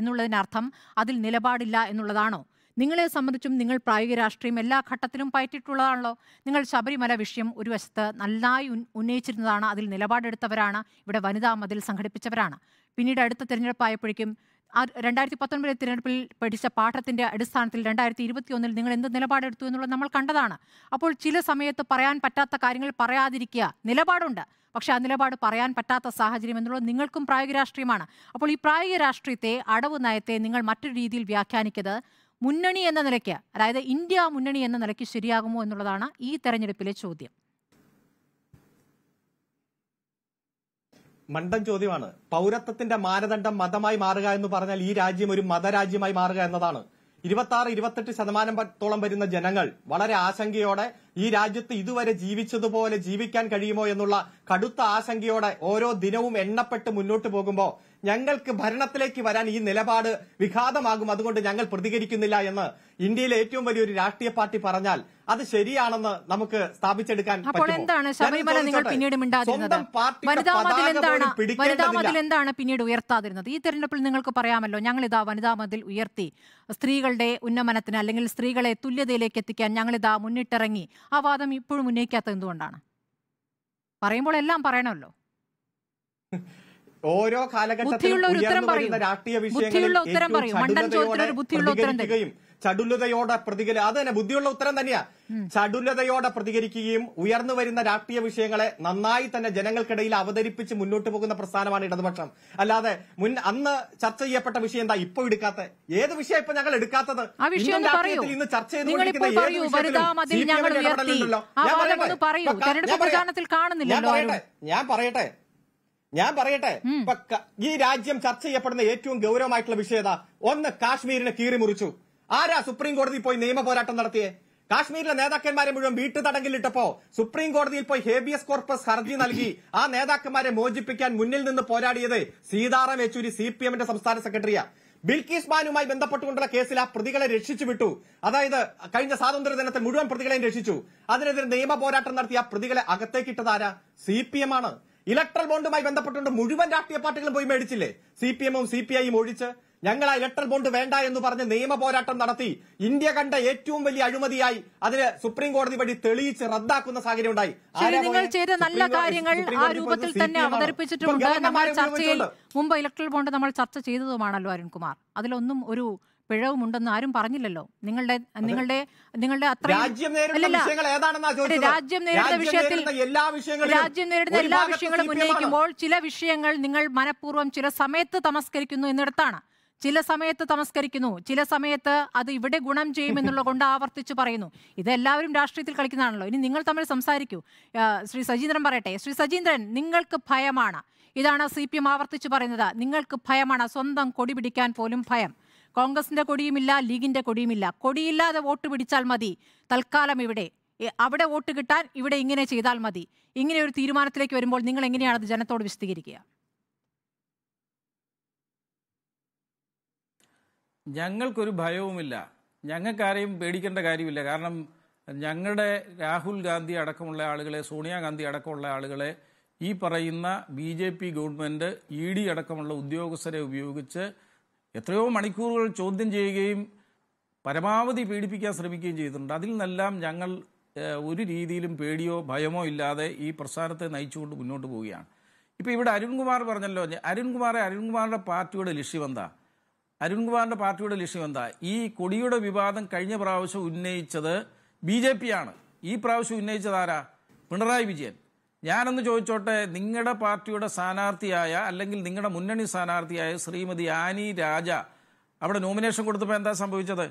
എന്നുള്ളതിനർത്ഥം അതിൽ നിലപാടില്ല എന്നുള്ളതാണോ നിങ്ങളെ സംബന്ധിച്ചും നിങ്ങൾ പ്രായോഗിക രാഷ്ട്രീയം എല്ലാ ഘട്ടത്തിലും പയറ്റിട്ടുള്ളതാണല്ലോ നിങ്ങൾ ശബരിമല വിഷയം ഒരു വശത്ത് നന്നായി ഉന്നയിച്ചിരുന്നതാണ് അതിൽ നിലപാടെടുത്തവരാണ് ഇവിടെ വനിതാ മതിൽ സംഘടിപ്പിച്ചവരാണ് പിന്നീട് അടുത്ത തിരഞ്ഞെടുപ്പായപ്പോഴേക്കും ആ രണ്ടായിരത്തി പത്തൊൻപതിലെ തിരഞ്ഞെടുപ്പിൽ പഠിച്ച പാഠത്തിന്റെ അടിസ്ഥാനത്തിൽ രണ്ടായിരത്തി ഒന്നിൽ നിങ്ങൾ എന്ത് നിലപാടെടുത്തു എന്നുള്ളത് നമ്മൾ കണ്ടതാണ് അപ്പോൾ ചില സമയത്ത് പറയാൻ പറ്റാത്ത കാര്യങ്ങൾ പറയാതിരിക്കുക നിലപാടുണ്ട് പക്ഷെ ആ നിലപാട് പറയാൻ പറ്റാത്ത സാഹചര്യം എന്നുള്ളത് നിങ്ങൾക്കും പ്രായോഗിക രാഷ്ട്രീയമാണ് അപ്പോൾ ഈ പ്രായോഗിക രാഷ്ട്രീയത്തെ അടവ് നയത്തെ നിങ്ങൾ മറ്റൊരു രീതിയിൽ വ്യാഖ്യാനിക്കുന്നത് മുന്നണി എന്ന നിലയ്ക്ക് അതായത് ഇന്ത്യ മുന്നണി എന്ന നിലയ്ക്ക് ശരിയാകുമോ എന്നുള്ളതാണ് ഈ തെരഞ്ഞെടുപ്പിലെ ചോദ്യം മണ്ടൻ ചോദ്യമാണ് പൗരത്വത്തിന്റെ മാനദണ്ഡം മതമായി മാറുക എന്ന് പറഞ്ഞാൽ ഈ രാജ്യം ഒരു മതരാജ്യമായി മാറുക എന്നതാണ് ഇരുപത്തി ആറ് ഇരുപത്തെട്ട് ശതമാനത്തോളം വരുന്ന ജനങ്ങൾ വളരെ ആശങ്കയോടെ ഈ രാജ്യത്ത് ഇതുവരെ ജീവിച്ചതുപോലെ ജീവിക്കാൻ കഴിയുമോ എന്നുള്ള കടുത്ത ആശങ്കയോടെ ഓരോ ദിനവും എണ്ണപ്പെട്ട് മുന്നോട്ട് പോകുമ്പോൾ ഞങ്ങൾക്ക് ഭരണത്തിലേക്ക് വരാൻ ഈ നിലപാട് വിഘാതമാകും അതുകൊണ്ട് ഞങ്ങൾ പ്രതികരിക്കുന്നില്ല എന്ന് ഇന്ത്യയിലെ ഏറ്റവും വലിയൊരു രാഷ്ട്രീയ പാർട്ടി പറഞ്ഞാൽ അത് ശരിയാണെന്ന് നമുക്ക് സ്ഥാപിച്ചെടുക്കാൻ അപ്പോൾ എന്താണ് നിങ്ങൾ പിന്നീട് മിണ്ടാതിരുന്നത് എന്താണ് പിന്നീട് ഉയർത്താതിരുന്നത് ഈ തെരഞ്ഞെടുപ്പിൽ നിങ്ങൾക്ക് പറയാമല്ലോ ഞങ്ങൾ ഇതാ വനിതാ മതിൽ ഉയർത്തി സ്ത്രീകളുടെ ഉന്നമനത്തിന് അല്ലെങ്കിൽ സ്ത്രീകളെ തുല്യതയിലേക്ക് എത്തിക്കാൻ ഞങ്ങൾ ഇതാ മുന്നിട്ടിറങ്ങി ആ വാദം ഇപ്പോഴും ഉന്നയിക്കാത്തത് എന്തുകൊണ്ടാണ് പറയുമ്പോൾ എല്ലാം പറയണമല്ലോ ഓരോ കാലഘട്ടത്തിലും രാഷ്ട്രീയ ചടുലതയോടെ പ്രതികരി അത് തന്നെ ബുദ്ധിയുള്ള ഉത്തരം തന്നെയാ ചടുലതയോടെ പ്രതികരിക്കുകയും ഉയർന്നു വരുന്ന രാഷ്ട്രീയ വിഷയങ്ങളെ നന്നായി തന്നെ ജനങ്ങൾക്കിടയിൽ അവതരിപ്പിച്ച് മുന്നോട്ട് പോകുന്ന പ്രസ്ഥാനമാണ് ഇടതുപക്ഷം അല്ലാതെ മുൻ അന്ന് ചർച്ച ചെയ്യപ്പെട്ട വിഷയം എന്താ ഇപ്പൊ എടുക്കാത്ത ഏത് വിഷയം ഇപ്പൊ ഞങ്ങൾ എടുക്കാത്തത് ഇന്ന് ചർച്ച ചെയ്തുകൊണ്ടിരിക്കുന്ന ഞാൻ പറയട്ടെ ഞാൻ പറയട്ടെ ഈ രാജ്യം ചർച്ച ചെയ്യപ്പെടുന്ന ഏറ്റവും ഗൗരവമായിട്ടുള്ള വിഷയത ഒന്ന് കാശ്മീരിനെ കീറി മുറിച്ചു ആരാ സുപ്രീം കോടതി പോയി നിയമ പോരാട്ടം നടത്തിയേ കാശ്മീരിലെ നേതാക്കന്മാരെ മുഴുവൻ വീട്ടു തടങ്കിലിട്ടപ്പോ സുപ്രീം കോടതിയിൽ പോയി ഹേബിയസ് കോർപ്പസ് ഹർജി നൽകി ആ നേതാക്കന്മാരെ മോചിപ്പിക്കാൻ മുന്നിൽ നിന്ന് പോരാടിയത് സീതാറാം യെച്ചൂരി സി പി എമ്മിന്റെ സംസ്ഥാന സെക്രട്ടറിയാണ് ബിൽകീസ് മാനുമായി ബന്ധപ്പെട്ടുകൊണ്ടുള്ള കേസിൽ ആ പ്രതികളെ രക്ഷിച്ചു വിട്ടു അതായത് കഴിഞ്ഞ സ്വാതന്ത്ര്യ ദിനത്തിൽ മുഴുവൻ പ്രതികളെയും രക്ഷിച്ചു അതിനെതിരെ നിയമ പോരാട്ടം നടത്തിയ ആ പ്രതികളെ അകത്തേക്കിട്ടതാരാ സി പി എം ആണ് ഇലക്ട്രൽ ബോണ്ടുമായി ബന്ധപ്പെട്ടുകൊണ്ട് മുഴുവൻ രാഷ്ട്രീയ പാർട്ടികളും പോയി മേടിച്ചില്ലേ സി പി എമ്മും സി പി ഐയും ഒഴിച്ച് ഞങ്ങൾ ആ ഇലക്ട്രൽ ബോണ്ട് വേണ്ട എന്ന് പറഞ്ഞ് നിയമ പോരാട്ടം നടത്തി ഇന്ത്യ കണ്ട ഏറ്റവും വലിയ അഴിമതിയായി അതിന് സുപ്രീം കോടതി വഴി തെളിയിച്ച് റദ്ദാക്കുന്ന സാഹചര്യം ഉണ്ടായി നിങ്ങൾ ചെയ്ത നല്ല കാര്യങ്ങൾ ആ രൂപത്തിൽ തന്നെ അവതരിപ്പിച്ചിട്ടുണ്ട് നമ്മൾ ചർച്ചയിൽ മുമ്പ് ഇലക്ട്രൽ ബോണ്ട് നമ്മൾ ചർച്ച ചെയ്തതുമാണല്ലോ അരുൺകുമാർ അതിലൊന്നും ഒരു പിഴവുമുണ്ടെന്ന് ആരും പറഞ്ഞില്ലല്ലോ നിങ്ങളുടെ നിങ്ങളുടെ നിങ്ങളുടെ അത്ര രാജ്യം നേരിടുന്ന വിഷയത്തിൽ രാജ്യം നേരിടുന്ന എല്ലാ വിഷയങ്ങളും ഉന്നയിക്കുമ്പോൾ ചില വിഷയങ്ങൾ നിങ്ങൾ മനഃപൂർവ്വം ചില സമയത്ത് തമസ്കരിക്കുന്നു എന്നിടത്താണ് ചില സമയത്ത് തമസ്കരിക്കുന്നു ചില സമയത്ത് അത് ഇവിടെ ഗുണം ചെയ്യുമെന്നുള്ള കൊണ്ട് ആവർത്തിച്ച് പറയുന്നു ഇതെല്ലാവരും രാഷ്ട്രീയത്തിൽ കളിക്കുന്നതാണല്ലോ ഇനി നിങ്ങൾ തമ്മിൽ സംസാരിക്കൂ ശ്രീ സജീന്ദ്രൻ പറയട്ടെ ശ്രീ സജീന്ദ്രൻ നിങ്ങൾക്ക് ഭയമാണ് ഇതാണ് സി പി എം ആവർത്തിച്ച് പറയുന്നത് നിങ്ങൾക്ക് ഭയമാണ് സ്വന്തം കൊടി പിടിക്കാൻ പോലും ഭയം കോൺഗ്രസിന്റെ കൊടിയുമില്ല ലീഗിന്റെ കൊടിയുമില്ല കൊടിയില്ലാതെ വോട്ട് പിടിച്ചാൽ മതി തൽക്കാലം ഇവിടെ അവിടെ വോട്ട് കിട്ടാൻ ഇവിടെ ഇങ്ങനെ ചെയ്താൽ മതി ഇങ്ങനെ ഒരു തീരുമാനത്തിലേക്ക് വരുമ്പോൾ നിങ്ങൾ എങ്ങനെയാണ് അത് ജനത്തോട് വിശദീകരിക്കുക ഞങ്ങൾക്കൊരു ഭയവുമില്ല ഞങ്ങൾക്കാരെയും പേടിക്കേണ്ട കാര്യമില്ല കാരണം ഞങ്ങളുടെ രാഹുൽ ഗാന്ധി അടക്കമുള്ള ആളുകളെ സോണിയാഗാന്ധി അടക്കമുള്ള ആളുകളെ ഈ പറയുന്ന B J P government E D അടക്കമുള്ള ഉദ്യോഗസ്ഥരെ ഉപയോഗിച്ച് എത്രയോ മണിക്കൂറുകൾ ചോദ്യം ചെയ്യുകയും പരമാവധി പീഡിപ്പിക്കാൻ ശ്രമിക്കുകയും ചെയ്തിട്ടുണ്ട് അതിൽ നിന്നെല്ലാം ഞങ്ങൾ ഒരു രീതിയിലും പേടിയോ ഭയമോ ഇല്ലാതെ ഈ പ്രസ്ഥാനത്തെ നയിച്ചുകൊണ്ട് മുന്നോട്ട് പോവുകയാണ് ഇപ്പോൾ ഇവിടെ അരുൺകുമാർ പറഞ്ഞല്ലോ അരുൺകുമാറെ അരുൺകുമാറിൻ്റെ പാർട്ടിയുടെ ലക്ഷ്യമെന്താ അരുൺകുമാറിൻ്റെ പാർട്ടിയുടെ ലക്ഷ്യമെന്താ ഈ കൊടിയുടെ വിവാദം കഴിഞ്ഞ പ്രാവശ്യം ഉന്നയിച്ചത് ബി ജെ ആണ് ഈ പ്രാവശ്യം ഉന്നയിച്ചത് ആരാ പിണറായി വിജയൻ ഞാനൊന്ന് ചോദിച്ചോട്ടെ നിങ്ങളുടെ പാർട്ടിയുടെ സ്ഥാനാർത്ഥിയായ അല്ലെങ്കിൽ നിങ്ങളുടെ മുന്നണി സ്ഥാനാർത്ഥിയായ ശ്രീമതി ആനി രാജ അവിടെ നോമിനേഷൻ കൊടുത്തപ്പോൾ എന്താ സംഭവിച്ചത്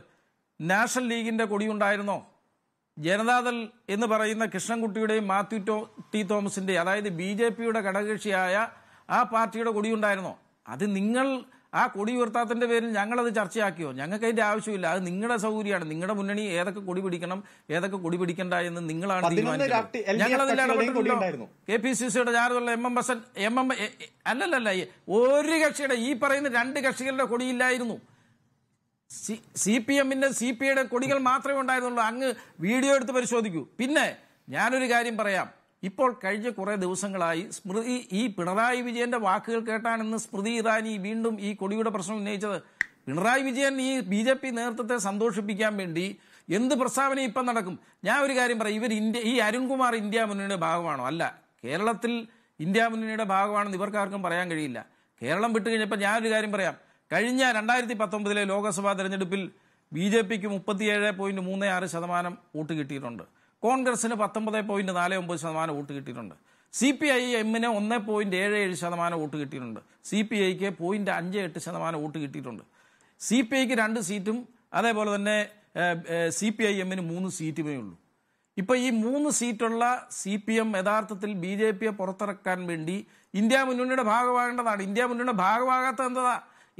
നാഷണൽ ലീഗിൻ്റെ കൊടിയുണ്ടായിരുന്നോ ജനതാദൾ എന്ന് പറയുന്ന കൃഷ്ണൻകുട്ടിയുടെയും മാത്യു ടോ ടി തോമസിൻ്റെയും അതായത് ബി ജെ പിയുടെ ഘടകകക്ഷിയായ ആ പാർട്ടിയുടെ കൊടിയുണ്ടായിരുന്നോ അത് നിങ്ങൾ ആ കൊടി ഉയർത്താത്തിന്റെ പേരിൽ ഞങ്ങളത് ചർച്ചയാക്കിയോ ഞങ്ങൾക്ക് അതിന്റെ ആവശ്യമില്ല അത് നിങ്ങളുടെ സൗകര്യമാണ് നിങ്ങളുടെ മുന്നണി ഏതൊക്കെ കൊടി പിടിക്കണം ഏതൊക്കെ കൊടി പിടിക്കണ്ട എന്ന് നിങ്ങളാണ് തീരുമാനിക്കുന്നത് കെ പി സി സിയുടെ ചാർജുള്ള M M N M M അല്ലല്ലല്ല ഒരു കക്ഷിയുടെ ഈ പറയുന്ന രണ്ട് കക്ഷികളുടെ കൊടിയില്ലായിരുന്നു സി പി എമ്മിന്റെ സി പി ഐയുടെ കൊടികൾ മാത്രമേ ഉണ്ടായിരുന്നുള്ളൂ അങ്ങ് വീഡിയോ എടുത്ത് പരിശോധിക്കൂ പിന്നെ ഞാനൊരു കാര്യം പറയാം ഇപ്പോൾ കഴിഞ്ഞ കുറേ ദിവസങ്ങളായി സ്മൃതി ഈ പിണറായി വിജയന്റെ വാക്കുകൾ കേട്ടാണ് ഇന്ന് സ്മൃതി ഇറാനി വീണ്ടും ഈ കൊടിയുടെ പ്രശ്നം ഉന്നയിച്ചത് പിണറായി വിജയൻ ഈ ബി ജെ പി നേതൃത്വത്തെ സന്തോഷിപ്പിക്കാൻ വേണ്ടി എന്ത് പ്രസ്താവന ഇപ്പം നടക്കും ഞാൻ ഒരു കാര്യം പറയും ഇവർ ഇന്ത്യ ഈ അരുൺകുമാർ ഇന്ത്യ മുന്നണിയുടെ ഭാഗമാണോ അല്ല കേരളത്തിൽ ഇന്ത്യ മുന്നണിയുടെ ഭാഗമാണെന്ന് ഇവർക്കാർക്കും പറയാൻ കഴിയില്ല കേരളം വിട്ടു കഴിഞ്ഞപ്പോൾ ഞാനൊരു കാര്യം പറയാം കഴിഞ്ഞ രണ്ടായിരത്തി പത്തൊമ്പതിലെ ലോക്സഭാ തെരഞ്ഞെടുപ്പിൽ ബി ജെ പിക്ക് മുപ്പത്തിയേഴ് പോയിന്റ് മൂന്ന് ആറ് ശതമാനം വോട്ട് കിട്ടിയിട്ടുണ്ട് കോൺഗ്രസിന് പത്തൊമ്പത് പോയിന്റ് നാല് ഒമ്പത് ശതമാനം വോട്ട് കിട്ടിയിട്ടുണ്ട് സി പി ഐ എമ്മിന് ഒന്ന് പോയിന്റ് ഏഴ് ഏഴ് ശതമാനം വോട്ട് കിട്ടിയിട്ടുണ്ട് സി പി ഐക്ക് പോയിന്റ് അഞ്ച് എട്ട് ശതമാനം വോട്ട് കിട്ടിയിട്ടുണ്ട് സി പി ഐക്ക് രണ്ട് സീറ്റും അതേപോലെ തന്നെ സി പി ഐ എമ്മിന് മൂന്ന് സീറ്റുമേ ഉള്ളൂ ഇപ്പൊ ഈ മൂന്ന് സീറ്റുള്ള സി പി എം യഥാർത്ഥത്തിൽ ബി ജെ പിയെ പുറത്തിറക്കാൻ വേണ്ടി ഇന്ത്യ മുന്നണിയുടെ ഭാഗമാകേണ്ടതാണ് ഇന്ത്യ മുന്നണിയുടെ ഭാഗമാകാത്ത എന്താ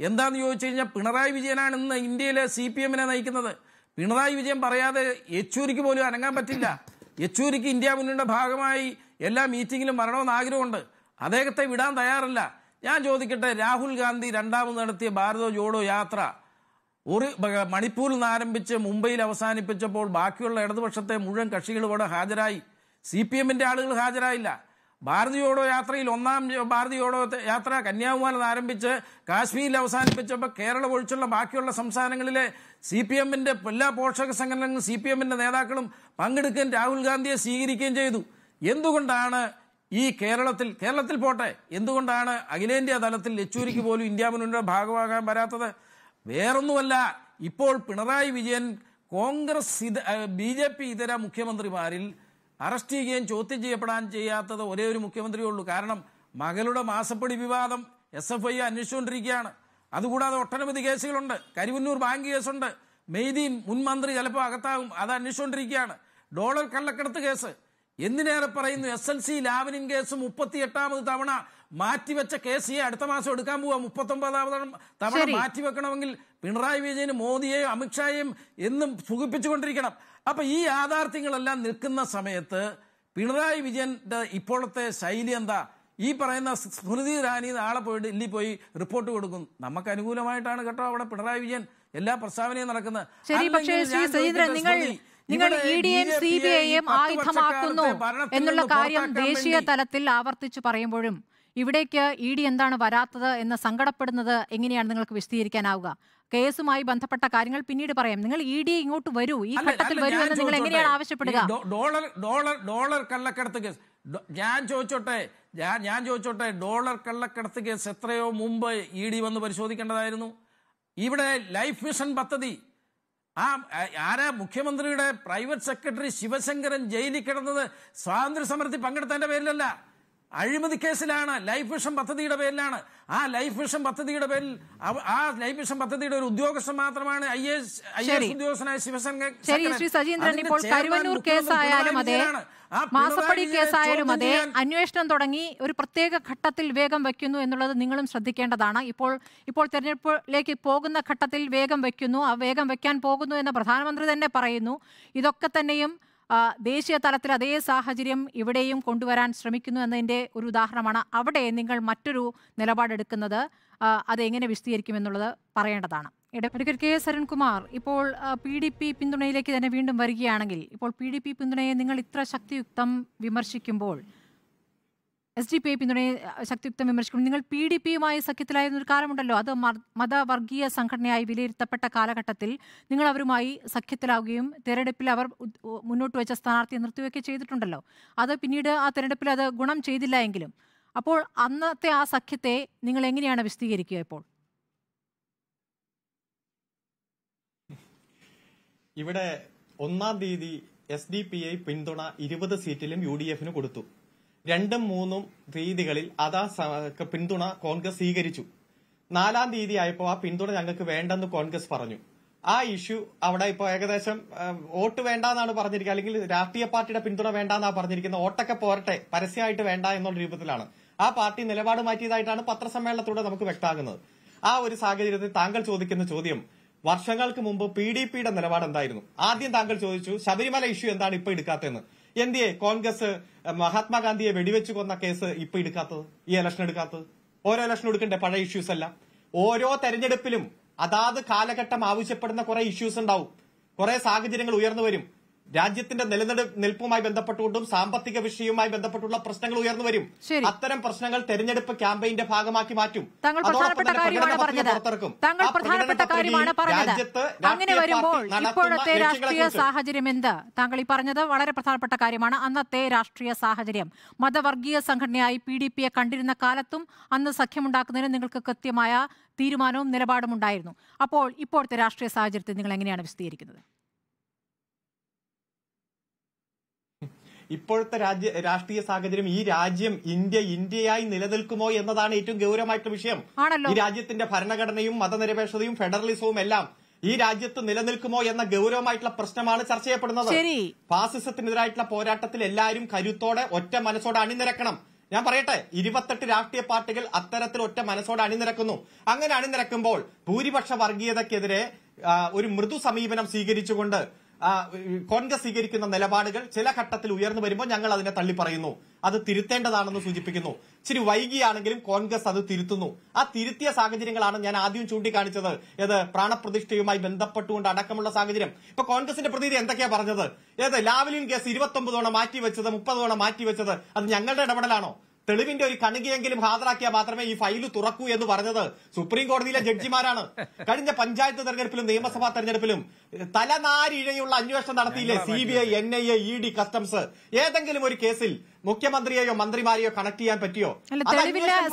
എന്താന്ന് ചോദിച്ചു കഴിഞ്ഞാൽ പിണറായി വിജയനാണ് ഇന്ന് ഇന്ത്യയിലെ സി പി എമ്മിനെ നയിക്കുന്നത് പിണറായി വിജയൻ പറയാതെ യെച്ചൂരിക്ക് പോലും അനങ്ങാൻ പറ്റില്ല യെച്ചൂരിക്ക് ഇന്ത്യ മുന്നണിയുടെ ഭാഗമായി എല്ലാ മീറ്റിങ്ങിലും വരണമെന്ന് ആഗ്രഹമുണ്ട് അദ്ദേഹത്തെ വിടാൻ തയ്യാറല്ല ഞാൻ ചോദിക്കട്ടെ രാഹുൽ ഗാന്ധി രണ്ടാമത് നടത്തിയ ഭാരതോ ജോഡോ യാത്ര ഒരു മണിപ്പൂരിൽ നിന്ന് ആരംഭിച്ച് മുംബൈയിൽ അവസാനിപ്പിച്ചപ്പോൾ ബാക്കിയുള്ള ഇടതുപക്ഷത്തെ മുഴുവൻ കക്ഷികളും ഇവിടെ ഹാജരായി സി പി എമ്മിന്റെ ആളുകൾ ഹാജരായില്ല ഭാരതി ഓടോ യാത്രയിൽ ഒന്നാം ഭാരതി ഓടോ യാത്ര കന്യാകുമാരി ആരംഭിച്ച് കാശ്മീരിൽ അവസാനിപ്പിച്ചപ്പോൾ കേരളം ഒഴിച്ചുള്ള ബാക്കിയുള്ള സംസ്ഥാനങ്ങളിലെ സി പി എമ്മിന്റെ എല്ലാ പോഷക സംഘടനകളും സി പി എമ്മിന്റെ നേതാക്കളും പങ്കെടുക്കുകയും രാഹുൽ ഗാന്ധിയെ സ്വീകരിക്കുകയും ചെയ്തു എന്തുകൊണ്ടാണ് ഈ കേരളത്തിൽ കേരളത്തിൽ പോട്ടെ എന്തുകൊണ്ടാണ് അഖിലേന്ത്യാ തലത്തിൽ യെച്ചൂരിക്ക് പോലും ഇന്ത്യ മുന്നോട്ട് ഭാഗമാകാൻ വരാത്തത് വേറൊന്നുമല്ല ഇപ്പോൾ Pinarayi Vijayan Congress B J P ഇതര മുഖ്യമന്ത്രിമാരിൽ അറസ്റ്റ് ചെയ്യുകയും ചോദ്യം ചെയ്യപ്പെടാൻ ചെയ്യാത്തത് ഒരേ ഒരു മുഖ്യമന്ത്രിയുള്ളൂ കാരണം മകളുടെ മാസപ്പടി വിവാദം എസ് എഫ് ഐ അന്വേഷിച്ചുകൊണ്ടിരിക്കുകയാണ് അതുകൂടാതെ ഒട്ടനവധി കേസുകളുണ്ട് കരിവന്നൂർ ബാങ്ക് കേസുണ്ട് മെയ്തി മുൻ മന്ത്രി ചിലപ്പോൾ അകത്താകും അത് അന്വേഷിച്ചുകൊണ്ടിരിക്കുകയാണ് ഡോളർ കള്ളക്കടത്ത് കേസ് എന്തിനേറെ പറയുന്നു S L C Lavalin case മുപ്പത്തി എട്ടാമത് തവണ മാറ്റിവെച്ച കെ സിയെ അടുത്ത മാസം എടുക്കാൻ പോവാ മുപ്പത്തൊമ്പതാം തവണ മാറ്റിവെക്കണമെങ്കിൽ പിണറായി വിജയന് മോദിയെയും അമിത്ഷായെയും എന്നും സുഖിപ്പിച്ചുകൊണ്ടിരിക്കണം അപ്പൊ ഈ യാഥാർത്ഥ്യങ്ങളെല്ലാം നിൽക്കുന്ന സമയത്ത് പിണറായി വിജയന്റെ ഇപ്പോഴത്തെ ശൈലി എന്താ ഈ പറയുന്ന സ്മൃതി ഇറാനി നാളെ പോയിട്ട് ഇല്ലി പോയി റിപ്പോർട്ട് കൊടുക്കും നമുക്ക് അനുകൂലമായിട്ടാണ് കേട്ടോ അവിടെ പിണറായി വിജയൻ എല്ലാ പ്രസ്താവനയും നടക്കുന്നത് നിങ്ങൾ E M C B M ആയുധമാക്കുന്നു എന്നുള്ള കാര്യം ദേശീയ തലത്തിൽ ആവർത്തിച്ചു പറയുമ്പോഴും ഇവിടേക്ക് ഇ ഡി എന്താണ് വരാത്തത് എന്ന് സങ്കടപ്പെടുന്നത് എങ്ങനെയാണ് നിങ്ങൾക്ക് വിശദീകരിക്കാനാവുക കേസുമായി ബന്ധപ്പെട്ട കാര്യങ്ങൾ പിന്നീട് പറയാം നിങ്ങൾ ഇ ഡി ഇങ്ങോട്ട് വരൂ ഈ ഘട്ടത്തിൽ വരൂ എന്ന് നിങ്ങൾ എങ്ങനെയാണ് ആവശ്യപ്പെടുക ഡോളർ ഡോളർ ഡോളർ കള്ളക്കടത്ത് കേസ് ഞാൻ ചോദിച്ചോട്ടെ ഞാൻ ഞാൻ ചോദിച്ചോട്ടെ ഡോളർ കള്ളക്കടത്ത് കേസ് എത്രയോ മുമ്പ് ഇ ഡി വന്ന് പരിശോധിക്കേണ്ടതായിരുന്നു ഇവിടെ ലൈഫ് മിഷൻ പദ്ധതി ആ ആരാ മുഖ്യമന്ത്രിയുടെ പ്രൈവറ്റ് സെക്രട്ടറി ശിവശങ്കരൻ ജയിലിൽ കിടന്നത് സ്വാതന്ത്ര്യ സമരത്തിൽ പങ്കെടുത്തതിന്റെ പേരിലല്ല അഴിമതി കേസിലാണ് ലൈഫ് മിഷൻ പദ്ധതിയുടെ പേരിലാണ് ആ ലൈഫ് മിഷൻ പദ്ധതിയുടെ പേരിൽ ആ ലൈഫ് മിഷൻ പദ്ധതിയുടെ ഒരു ഉദ്യോഗസ്ഥൻ മാത്രമാണ് ഐ എസ് ഐ എസ് ഉദ്യോഗസ്ഥനായ ശിവശങ്കർ മാസപ്പടി കേസായാലും അതെ അന്വേഷണം തുടങ്ങി ഒരു പ്രത്യേക ഘട്ടത്തിൽ വേഗം വെക്കുന്നു എന്നുള്ളത് നിങ്ങളും ശ്രദ്ധിക്കേണ്ടതാണ് ഇപ്പോൾ ഇപ്പോൾ തെരഞ്ഞെടുപ്പിലേക്ക് പോകുന്ന ഘട്ടത്തിൽ വേഗം വെക്കുന്നു ആ വേഗം വെക്കാൻ പോകുന്നു എന്ന് പ്രധാനമന്ത്രി തന്നെ പറയുന്നു ഇതൊക്കെ തന്നെയും ദേശീയ തലത്തിൽ അതേ സാഹചര്യം ഇവിടെയും കൊണ്ടുവരാൻ ശ്രമിക്കുന്നു എന്നതിൻ്റെ ഒരു ഉദാഹരണമാണ് അവിടെ നിങ്ങൾ മറ്റൊരു നിലപാടെടുക്കുന്നത് അതെങ്ങനെ വിശദീകരിക്കുമെന്നുള്ളത് പറയേണ്ടതാണ് ഇടപെടുക്കൽ കെ എസ് അരുൺകുമാർ ഇപ്പോൾ പി ഡി പി പിന്തുണയിലേക്ക് തന്നെ വീണ്ടും വരികയാണെങ്കിൽ ഇപ്പോൾ പി ഡി പി പിന്തുണയെ നിങ്ങൾ ഇത്ര ശക്തിയുക്തം വിമർശിക്കുമ്പോൾ എസ് ഡി പി ഐ പിന്തുണയെ ശക്തിയുക്തം വിമർശിക്കുന്നു നിങ്ങൾ പി ഡി പിയുമായി സഖ്യത്തിലായിരുന്ന ഒരു കാലമുണ്ടല്ലോ അത് മതവർഗീയ സംഘടനയായി വിലയിരുത്തപ്പെട്ട കാലഘട്ടത്തിൽ നിങ്ങൾ അവരുമായി സഖ്യത്തിലാവുകയും തെരഞ്ഞെടുപ്പിൽ അവർ മുന്നോട്ട് വെച്ച സ്ഥാനാർത്ഥിയെ നിർത്തിവെക്കുക ചെയ്തിട്ടുണ്ടല്ലോ അത് പിന്നീട് ആ തെരഞ്ഞെടുപ്പിൽ അത് ഗുണം ചെയ്തില്ല എങ്കിലും അപ്പോൾ അന്നത്തെ ആ സഖ്യത്തെ നിങ്ങൾ എങ്ങനെയാണ് വിശദീകരിക്കുക ഇപ്പോൾ ഇവിടെ ഒന്നാം തീയതി എസ് ഡി പി ഐ പിന്തുണ ഇരുപത് സീറ്റിലും യു ഡി എഫിന് കൊടുത്തു രണ്ടും മൂന്നും രീതികളിൽ അതാ പിന്തുണ കോൺഗ്രസ് സ്വീകരിച്ചു നാലാം തീയതി ആയപ്പോൾ ആ പിന്തുണ ഞങ്ങൾക്ക് വേണ്ടെന്ന് കോൺഗ്രസ് പറഞ്ഞു ആ ഇഷ്യൂ അവിടെ ഇപ്പോൾ ഏകദേശം വോട്ട് വേണ്ട എന്നാണ് പറഞ്ഞിരിക്കുക അല്ലെങ്കിൽ രാഷ്ട്രീയ പാർട്ടിയുടെ പിന്തുണ വേണ്ട എന്നാണ് പറഞ്ഞിരിക്കുന്നത് വോട്ടൊക്കെ പോരട്ടെ പരസ്യമായിട്ട് വേണ്ട എന്നുള്ള രൂപത്തിലാണ് ആ പാർട്ടി നിലപാട് മാറ്റിയതായിട്ടാണ് പത്രസമ്മേളനത്തിലൂടെ നമുക്ക് വ്യക്തമാകുന്നത് ആ ഒരു സാഹചര്യത്തിൽ താങ്കൾ ചോദിക്കുന്ന ചോദ്യം വർഷങ്ങൾക്ക് മുമ്പ് പി ഡി പിയുടെ നിലപാട് എന്തായിരുന്നു ആദ്യം താങ്കൾ ചോദിച്ചു ശബരിമല ഇഷ്യൂ എന്താണ് ഇപ്പൊ എടുക്കാത്തതെന്ന് എന്തിയെ കോൺഗ്രസ് മഹാത്മാഗാന്ധിയെ വെടിവെച്ച് കൊന്ന കേസ് ഇപ്പൊ എടുക്കാത്തത് ഈ ഇലക്ഷൻ എടുക്കാത്തത് ഓരോ ഇലക്ഷൻ എടുക്കണ്ടേ പഴയ ഇഷ്യൂസ് എല്ലാം ഓരോ തെരഞ്ഞെടുപ്പിലും അതാത് കാലഘട്ടം ആവശ്യപ്പെടുന്ന കുറെ ഇഷ്യൂസ് ഉണ്ടാവും കുറെ സാഹചര്യങ്ങൾ ഉയർന്നു വരും രാജ്യത്തിന്റെ നിലനിൽപ്പുമായി ബന്ധപ്പെട്ടുകൊണ്ടും സാമ്പത്തിക വിഷയവുമായി ബന്ധപ്പെട്ടുള്ള പ്രശ്നങ്ങൾ ഉയർന്നു വരും അത്തരം പ്രശ്നങ്ങൾ തെരഞ്ഞെടുപ്പ് ക്യാമ്പയിന്റെ ഭാഗമാക്കി മാറ്റും താങ്കൾ പ്രധാനപ്പെട്ട കാര്യമാണ് പ്രധാനപ്പെട്ട കാര്യമാണ് സാഹചര്യം എന്ത് താങ്കൾ ഈ പറഞ്ഞത് വളരെ പ്രധാനപ്പെട്ട കാര്യമാണ് അന്നത്തെ രാഷ്ട്രീയ സാഹചര്യം മതവർഗീയ സംഘടനയായി പി ഡി പിയെ കണ്ടിരുന്ന കാലത്തും അന്ന് സഖ്യമുണ്ടാക്കുന്നതിന് നിങ്ങൾക്ക് കൃത്യമായ തീരുമാനവും നിലപാടും ഉണ്ടായിരുന്നു അപ്പോൾ ഇപ്പോഴത്തെ രാഷ്ട്രീയ സാഹചര്യത്തെ നിങ്ങൾ എങ്ങനെയാണ് വിശദീകരിക്കുന്നത് ഇപ്പോഴത്തെ രാജ്യ രാഷ്ട്രീയ സാഹചര്യം ഈ രാജ്യം ഇന്ത്യ ഇന്ത്യയായി നിലനിൽക്കുമോ എന്നതാണ് ഏറ്റവും ഗൌരവമായിട്ടുള്ള വിഷയം ഈ രാജ്യത്തിന്റെ ഭരണഘടനയും മതനിരപേക്ഷതയും ഫെഡറലിസവും എല്ലാം ഈ രാജ്യത്ത് നിലനിൽക്കുമോ എന്ന ഗൌരവമായിട്ടുള്ള പ്രശ്നമാണ് ചർച്ച ചെയ്യപ്പെടുന്നത് ഫാസിസത്തിനെതിരായിട്ടുള്ള പോരാട്ടത്തിൽ എല്ലാവരും കരുത്തോടെ ഒറ്റ മനസ്സോടെ അണിനിരക്കണം ഞാൻ പറയട്ടെ ഇരുപത്തെട്ട് രാഷ്ട്രീയ പാർട്ടികൾ അത്തരത്തിൽ ഒറ്റ മനസ്സോടെ അണിനിരക്കുന്നു അങ്ങനെ അണിനിരക്കുമ്പോൾ ഭൂരിപക്ഷ വർഗീയതക്കെതിരെ ഒരു മൃദു സമീപനം സ്വീകരിച്ചുകൊണ്ട് കോൺഗ്രസ് സ്വീകരിക്കുന്ന നിലപാടുകൾ ചില ഘട്ടത്തിൽ ഉയർന്നു വരുമ്പോൾ ഞങ്ങൾ അതിനെ തള്ളിപ്പറയുന്നു അത് തിരുത്തേണ്ടതാണെന്ന് സൂചിപ്പിക്കുന്നു ഇച്ചിരി വൈകിയാണെങ്കിലും കോൺഗ്രസ് അത് തിരുത്തുന്നു ആ തിരുത്തിയ സാഹചര്യങ്ങളാണ് ഞാൻ ആദ്യം ചൂണ്ടിക്കാണിച്ചത് ഏത് പ്രാണപ്രതിഷ്ഠയുമായി ബന്ധപ്പെട്ടുകൊണ്ട് അടക്കമുള്ള സാഹചര്യം ഇപ്പൊ കോൺഗ്രസിന്റെ പ്രതീതി എന്തൊക്കെയാ പറഞ്ഞത് ഏത് ലാവലിൻ കേസ് ഇരുപത്തൊമ്പത് തവണ മാറ്റിവെച്ചത് മുപ്പത് തവണ മാറ്റിവെച്ചത് അത് ഞങ്ങളുടെ ഇടപെടലാണോ തെളിവിന്റെ ഒരു കണികയെങ്കിലും ഹാജരാക്കിയാൽ മാത്രമേ ഈ ഫയൽ തുറക്കൂ എന്ന് പറഞ്ഞത് സുപ്രീം കോടതിയിലെ ജഡ്ജിമാരാണ് കഴിഞ്ഞ പഞ്ചായത്ത് തെരഞ്ഞെടുപ്പിലും നിയമസഭാ തെരഞ്ഞെടുപ്പിലും തലനാരിഴയുള്ള അന്വേഷണം നടത്തിയില്ലേ C B I N I A E D customs ഏതെങ്കിലും ഒരു കേസിൽ മുഖ്യമന്ത്രിയെയോ മന്ത്രിമാരെയോ കണക്ട് ചെയ്യാൻ പറ്റിയോ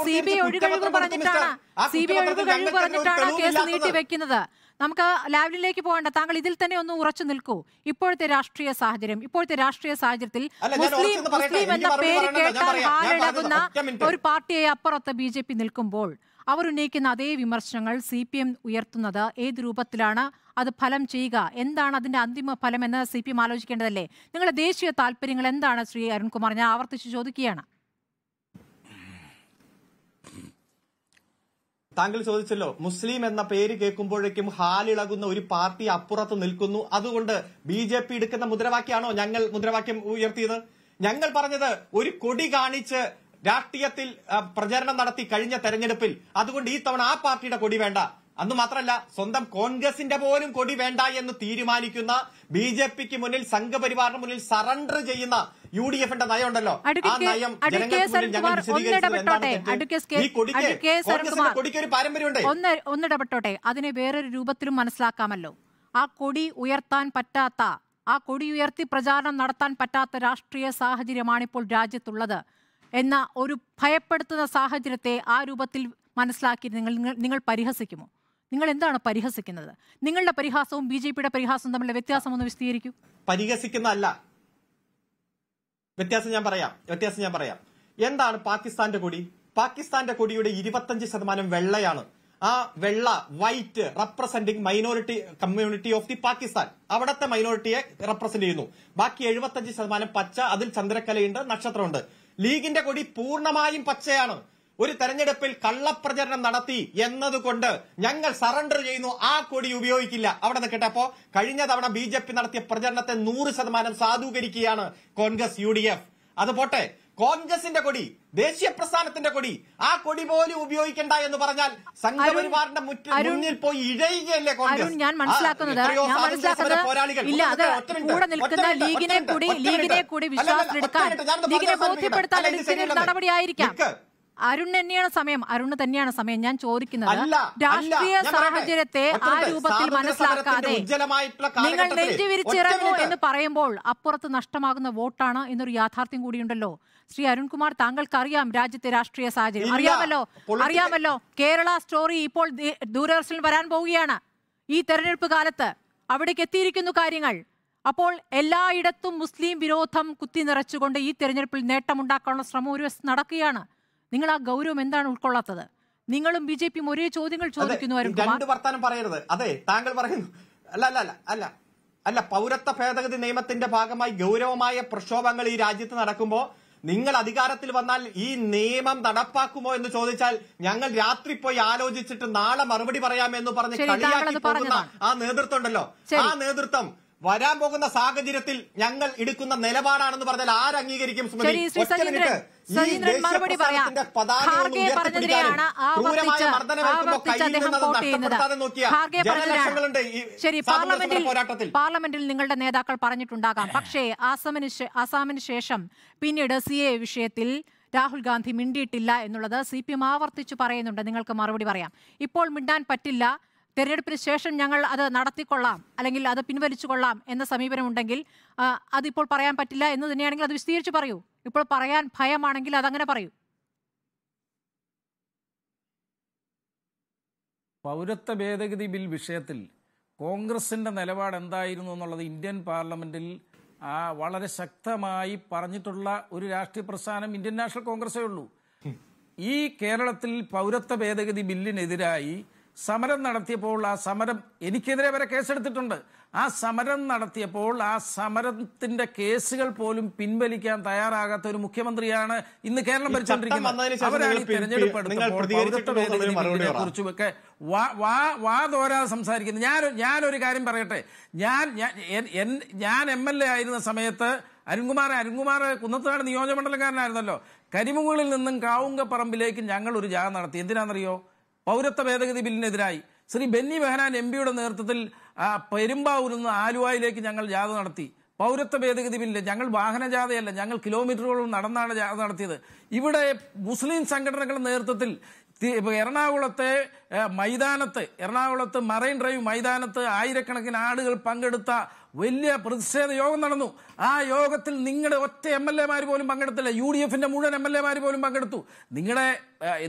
സി ബി ഐ പറഞ്ഞിട്ടാണ് സി നമുക്ക് ലാവ്ലിനിലേക്ക് പോകണ്ട താങ്കൾ ഇതിൽ തന്നെ ഒന്ന് ഉറച്ചു നിൽക്കൂ ഇപ്പോഴത്തെ രാഷ്ട്രീയ സാഹചര്യം ഇപ്പോഴത്തെ രാഷ്ട്രീയ സാഹചര്യത്തിൽ മുസ്ലിം മുസ്ലിം എന്ന പേര് കേട്ടാൽ ഒരു പാർട്ടിയെ അപ്പുറത്ത് ബി ജെ പി നിൽക്കുമ്പോൾ അവർ അതേ വിമർശനങ്ങൾ സി പി എം ഉയർത്തുന്നത് ഏത് രൂപത്തിലാണ് അത് ഫലം ചെയ്യുക എന്താണ് അതിന്റെ അന്തിമ ഫലം എന്ന് സി പി എം ആലോചിക്കേണ്ടതല്ലേ നിങ്ങളുടെ ദേശീയ താല്പര്യങ്ങൾ എന്താണ് ശ്രീ അരുൺകുമാർ ഞാൻ ആവർത്തിച്ച് ചോദിക്കുകയാണ് താങ്കൾ ചോദിച്ചല്ലോ മുസ്ലിം എന്ന പേര് കേൾക്കുമ്പോഴേക്കും ഹാലിളകുന്ന ഒരു പാർട്ടി അപ്പുറത്ത് നിൽക്കുന്നു അതുകൊണ്ട് ബി ജെ പി എടുക്കുന്ന മുദ്രാവാക്യാണോ ഞങ്ങൾ മുദ്രാവാക്യം ഉയർത്തിയത് ഞങ്ങൾ പറഞ്ഞത് ഒരു കൊടി കാണിച്ച് രാഷ്ട്രീയത്തിൽ പ്രചരണം നടത്തി കഴിഞ്ഞ തെരഞ്ഞെടുപ്പിൽ അതുകൊണ്ട് ഈ തവണ ആ പാർട്ടിയുടെ കൊടി വേണ്ട അന്ന് മാത്രമല്ല സ്വന്തം കോൺഗ്രസിന്റെ പോലും കൊടി വേണ്ട എന്ന് തീരുമാനിക്കുന്ന ബി ജെ പിക്ക് മുന്നിൽ സംഘപരിവാറിന് മുന്നിൽ സറണ്ടർ ചെയ്യുന്ന യു ഡി എഫിന്റെ നയമുണ്ടല്ലോ ആ നയം കൊടിക്ക് ഒരു പാരമ്പര്യമുണ്ട് ഒന്നിടപെട്ടോട്ടെ അതിനെ വേറൊരു രൂപത്തിലും മനസ്സിലാക്കാമല്ലോ ആ കൊടി ഉയർത്താൻ പറ്റാത്ത ആ കൊടി ഉയർത്തി പ്രചാരണം നടത്താൻ പറ്റാത്ത രാഷ്ട്രീയ സാഹചര്യമാണിപ്പോൾ രാജ്യത്തുള്ളത് എന്ന ഒരു ഭയപ്പെടുത്തുന്ന സാഹചര്യത്തെ ആ രൂപത്തിൽ മനസ്സിലാക്കി നിങ്ങൾ നിങ്ങൾ പരിഹസിക്കുമോ നിങ്ങൾ എന്താണ് പരിഹസിക്കുന്നത് നിങ്ങളുടെ പരിഹാസവും ബി ജെ പിയുടെ പരിഹാസവും തമ്മിലെ വ്യത്യാസം ഒന്ന് വിശദീകരിക്കൂ പരിഹസിക്കുന്നതല്ല വ്യത്യാസം ഞാൻ പറയാം വ്യത്യാസം ഞാൻ പറയാം എന്താണ് പാകിസ്ഥാന്റെ കൊടി പാകിസ്ഥാന്റെ കൊടിയുടെ ഇരുപത്തഞ്ച് ശതമാനം വെള്ളയാണ് ആ വെള്ള white representing minority community of the Pakistan അവിടത്തെ മൈനോറിറ്റിയെ റെപ്രസെന്റ് ചെയ്യുന്നു ബാക്കി എഴുപത്തഞ്ച് ശതമാനം പച്ച അതിൽ ചന്ദ്രക്കലയുണ്ട് നക്ഷത്രമുണ്ട് ലീഗിന്റെ കൊടി പൂർണ്ണമായും പച്ചയാണ് ഒരു തെരഞ്ഞെടുപ്പിൽ കള്ളപ്രചരണം നടത്തി എന്നതുകൊണ്ട് ഞങ്ങൾ സറണ്ടർ ചെയ്യുന്നു ആ കൊടി ഉപയോഗിക്കില്ല അവിടെ നിന്ന് കേട്ടപ്പോ കഴിഞ്ഞ തവണ ബി ജെ പി നടത്തിയ പ്രചരണത്തെ നൂറ് ശതമാനം സാധൂകരിക്കുകയാണ് കോൺഗ്രസ് യു ഡി എഫ് അത് പോട്ടെ കോൺഗ്രസിന്റെ കൊടി ദേശീയ പ്രസ്ഥാനത്തിന്റെ കൊടി ആ കൊടി പോലും ഉപയോഗിക്കണ്ട എന്ന് പറഞ്ഞാൽ സംഘപരിവാറിന്റെ മുന്നിൽ പോയി ഇഴയുകയല്ലേ കോൺഗ്രസ് ഞാൻ മനസ്സിലാക്കുന്നത് ഞാൻ മനസ്സിലാക്കുന്നത് നിൽക്കുന്ന കൂടി കൂടി ലീഗിനെ നടപടിയായിരിക്കാം അരുൺ തന്നെയാണ് സമയം അരുൺ തന്നെയാണ് സമയം ഞാൻ ചോദിക്കുന്നത് രാഷ്ട്രീയ സാഹചര്യത്തെ ആ രൂപത്തിൽ മനസ്സിലാക്കാതെ നിങ്ങൾ നെഞ്ചു എന്ന് പറയുമ്പോൾ അപ്പുറത്ത് നഷ്ടമാകുന്ന വോട്ടാണ് എന്നൊരു യാഥാർത്ഥ്യം കൂടിയുണ്ടല്ലോ ശ്രീ അരുൺകുമാർ താങ്കൾക്ക് അറിയാം രാജ്യത്തെ രാഷ്ട്രീയ സാഹചര്യം അറിയാമല്ലോ അറിയാമല്ലോ കേരള സ്റ്റോറി ഇപ്പോൾ ദൂരദർശനിൽ വരാൻ പോവുകയാണ് ഈ തെരഞ്ഞെടുപ്പ് കാലത്ത് അവിടേക്ക് എത്തിയിരിക്കുന്നു കാര്യങ്ങൾ അപ്പോൾ എല്ലായിടത്തും മുസ്ലിം വിരോധം കുത്തി നിറച്ചുകൊണ്ട് ഈ തെരഞ്ഞെടുപ്പിൽ നേട്ടമുണ്ടാക്കാനുള്ള ശ്രമം ഒരു നടക്കുകയാണ് നിങ്ങൾ ആ ഗൗരവം എന്താണ് ഉൾക്കൊള്ളാത്തത് നിങ്ങളും ബി ജെ പിയും ഒരേ ചോദ്യങ്ങൾ ചോദിക്കുന്നു രണ്ട് വർത്താനം പറയരുത് അതെ താങ്കൾ പറയുന്നു അല്ല അല്ല അല്ല അല്ല അല്ല പൗരത്വ ഭേദഗതി നിയമത്തിന്റെ ഭാഗമായി ഗൗരവമായ പ്രക്ഷോഭങ്ങൾ ഈ രാജ്യത്ത് നടക്കുമ്പോൾ നിങ്ങൾ അധികാരത്തിൽ വന്നാൽ ഈ നിയമം നടപ്പാക്കുമോ എന്ന് ചോദിച്ചാൽ ഞങ്ങൾ രാത്രി പോയി ആലോചിച്ചിട്ട് നാളെ മറുപടി പറയാമെന്ന് പറഞ്ഞ് കളിയാക്കി പോകുന്ന ആ നേതൃത്വം ഉണ്ടല്ലോ ആ നേതൃത്വം വരാൻ പോകുന്ന സാഹചര്യത്തിൽ ഞങ്ങൾ എടുക്കുന്ന നിലപാടാണെന്ന് പറഞ്ഞാൽ ആരംഗീകരിക്കും സ്മൃതി ഒറ്റ പാർലമെന്റിൽ നിങ്ങളുടെ നേതാക്കൾ പറഞ്ഞിട്ടുണ്ടാകാം പക്ഷേ ആസാമിന് ആസാമിന് ശേഷം പിന്നീട് സി എ വിഷയത്തിൽ രാഹുൽ ഗാന്ധി മിണ്ടിയിട്ടില്ല എന്നുള്ളത് സി പി എം ആവർത്തിച്ചു പറയുന്നുണ്ട് നിങ്ങൾക്ക് മറുപടി പറയാം ഇപ്പോൾ മിണ്ടാൻ പറ്റില്ല തെരഞ്ഞെടുപ്പിന് ശേഷം ഞങ്ങൾ അത് നടത്തിക്കൊള്ളാം അല്ലെങ്കിൽ അത് പിൻവലിച്ചു കൊള്ളാം എന്ന സമീപനമുണ്ടെങ്കിൽ അതിപ്പോൾ പറയാൻ പറ്റില്ല എന്ന് തന്നെയാണെങ്കിൽ അത് വിശദീകരിച്ച് പറയൂ ഇപ്പോൾ പറയാൻ ഭയമാണെങ്കിൽ അതങ്ങനെ പറയൂ പൗരത്വ ഭേദഗതി ബിൽ വിഷയത്തിൽ കോൺഗ്രസിന്റെ നിലപാട് എന്തായിരുന്നു എന്നുള്ളത് ഇന്ത്യൻ പാർലമെന്റിൽ വളരെ ശക്തമായി പറഞ്ഞിട്ടുള്ള ഒരു രാഷ്ട്രീയ പ്രസ്ഥാനം ഇന്ത്യൻ നാഷണൽ കോൺഗ്രസേ ഉള്ളൂ ഈ കേരളത്തിൽ പൗരത്വ ഭേദഗതി ബില്ലിനെതിരായി സമരം നടത്തിയപ്പോൾ ആ സമരം എനിക്കെതിരെ വരെ കേസെടുത്തിട്ടുണ്ട് ആ സമരം നടത്തിയപ്പോൾ ആ സമരത്തിന്റെ കേസുകൾ പോലും പിൻവലിക്കാൻ തയ്യാറാകാത്ത ഒരു മുഖ്യമന്ത്രിയാണ് ഇന്ന് കേരളം ഭരിച്ചുകൊണ്ടിരിക്കുന്നത് അവരാണ് ഈ തെരഞ്ഞെടുപ്പ് എടുത്തപ്പോൾ വാ വാതോരാതെ സംസാരിക്കുന്നത് ഞാൻ ഞാനൊരു കാര്യം പറയട്ടെ ഞാൻ ഞാൻ എം എൽ എ ആയിരുന്ന സമയത്ത് അരുൺകുമാർ അരുൺകുമാർ കുന്നത്താട് മണ്ഡലക്കാരനായിരുന്നല്ലോ കരിമുകളിൽ നിന്നും കാവുങ്കപ്പറമ്പിലേക്ക് ഞങ്ങൾ ഒരു ജാഥ നടത്തി എന്തിനാണെന്നറിയോ പൗരത്വ ഭേദഗതി ബില്ലിനെതിരായി ശ്രീ ബെന്നി ബെഹനാൻ എം പിയുടെ നേതൃത്വത്തിൽ പെരുമ്പാവൂരിൽ നിന്ന് ആലുവായിലേക്ക് ഞങ്ങൾ ജാഥ നടത്തി പൗരത്വ ഭേദഗതി ബില്ല് ഞങ്ങൾ ജാഥയല്ല ഞങ്ങൾ കിലോമീറ്ററുകളും നടന്നാണ് ജാഥ നടത്തിയത് ഇവിടെ മുസ്ലിം സംഘടനകളുടെ നേതൃത്വത്തിൽ എറണാകുളത്തെ മൈതാനത്ത് എറണാകുളത്ത് മറൈൻ ഡ്രൈവ് മൈതാനത്ത് ആയിരക്കണക്കിന് ആളുകൾ പങ്കെടുത്ത വലിയ പ്രതിഷേധ യോഗം നടന്നു ആ യോഗത്തിൽ നിങ്ങളുടെ ഒറ്റ എം എൽ എമാർ പോലും പങ്കെടുത്തില്ല യു ഡി എഫിന്റെ മുഴുവൻ എം എൽ എമാർ പോലും പങ്കെടുത്തു നിങ്ങളുടെ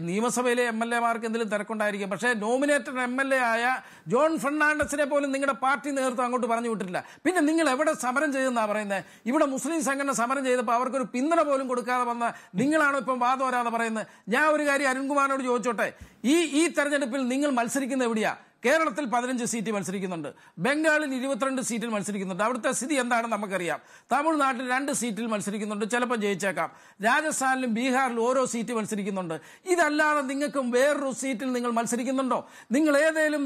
നിയമസഭയിലെ എം എൽ എമാർക്ക് എന്തെങ്കിലും തിരക്കുണ്ടായിരിക്കും പക്ഷേ നോമിനേറ്റഡ് എം എൽ എ ആയ ജോൺ ഫെർണാണ്ടസിനെ പോലും നിങ്ങളുടെ പാർട്ടി നേതൃത്വം അങ്ങോട്ട് പറഞ്ഞു വിട്ടിട്ടില്ല പിന്നെ നിങ്ങൾ എവിടെ സമരം ചെയ്തെന്നാണ് പറയുന്നത് ഇവിടെ മുസ്ലിം സംഘടന സമരം ചെയ്തപ്പോൾ അവർക്കൊരു പിന്തുണ പോലും കൊടുക്കാതെ വന്ന നിങ്ങളാണോ ഇപ്പം വാദം വരാതെ പറയുന്നത് ഞാൻ ഒരു കാര്യം അരുൺകുമാറിനോട് ചോദിച്ചോട്ടെ ഈ ഈ തെരഞ്ഞെടുപ്പ് തെരഞ്ഞെടുപ്പിൽ നിങ്ങൾ മത്സരിക്കുന്നത് എവിടെയാ കേരളത്തിൽ പതിനഞ്ച് സീറ്റ് മത്സരിക്കുന്നുണ്ട് ബംഗാളിൽ ഇരുപത്തിരണ്ട് സീറ്റിൽ മത്സരിക്കുന്നുണ്ട് അവിടുത്തെ സ്ഥിതി എന്താണെന്ന് നമുക്കറിയാം തമിഴ്നാട്ടിൽ രണ്ട് സീറ്റിൽ മത്സരിക്കുന്നുണ്ട് ചിലപ്പോൾ ജയിച്ചേക്കാം രാജസ്ഥാനിലും ബീഹാറിലും ഓരോ സീറ്റ് മത്സരിക്കുന്നുണ്ട് ഇതല്ലാതെ നിങ്ങൾക്കും വേറൊരു സീറ്റിൽ നിങ്ങൾ മത്സരിക്കുന്നുണ്ടോ നിങ്ങൾ ഏതെങ്കിലും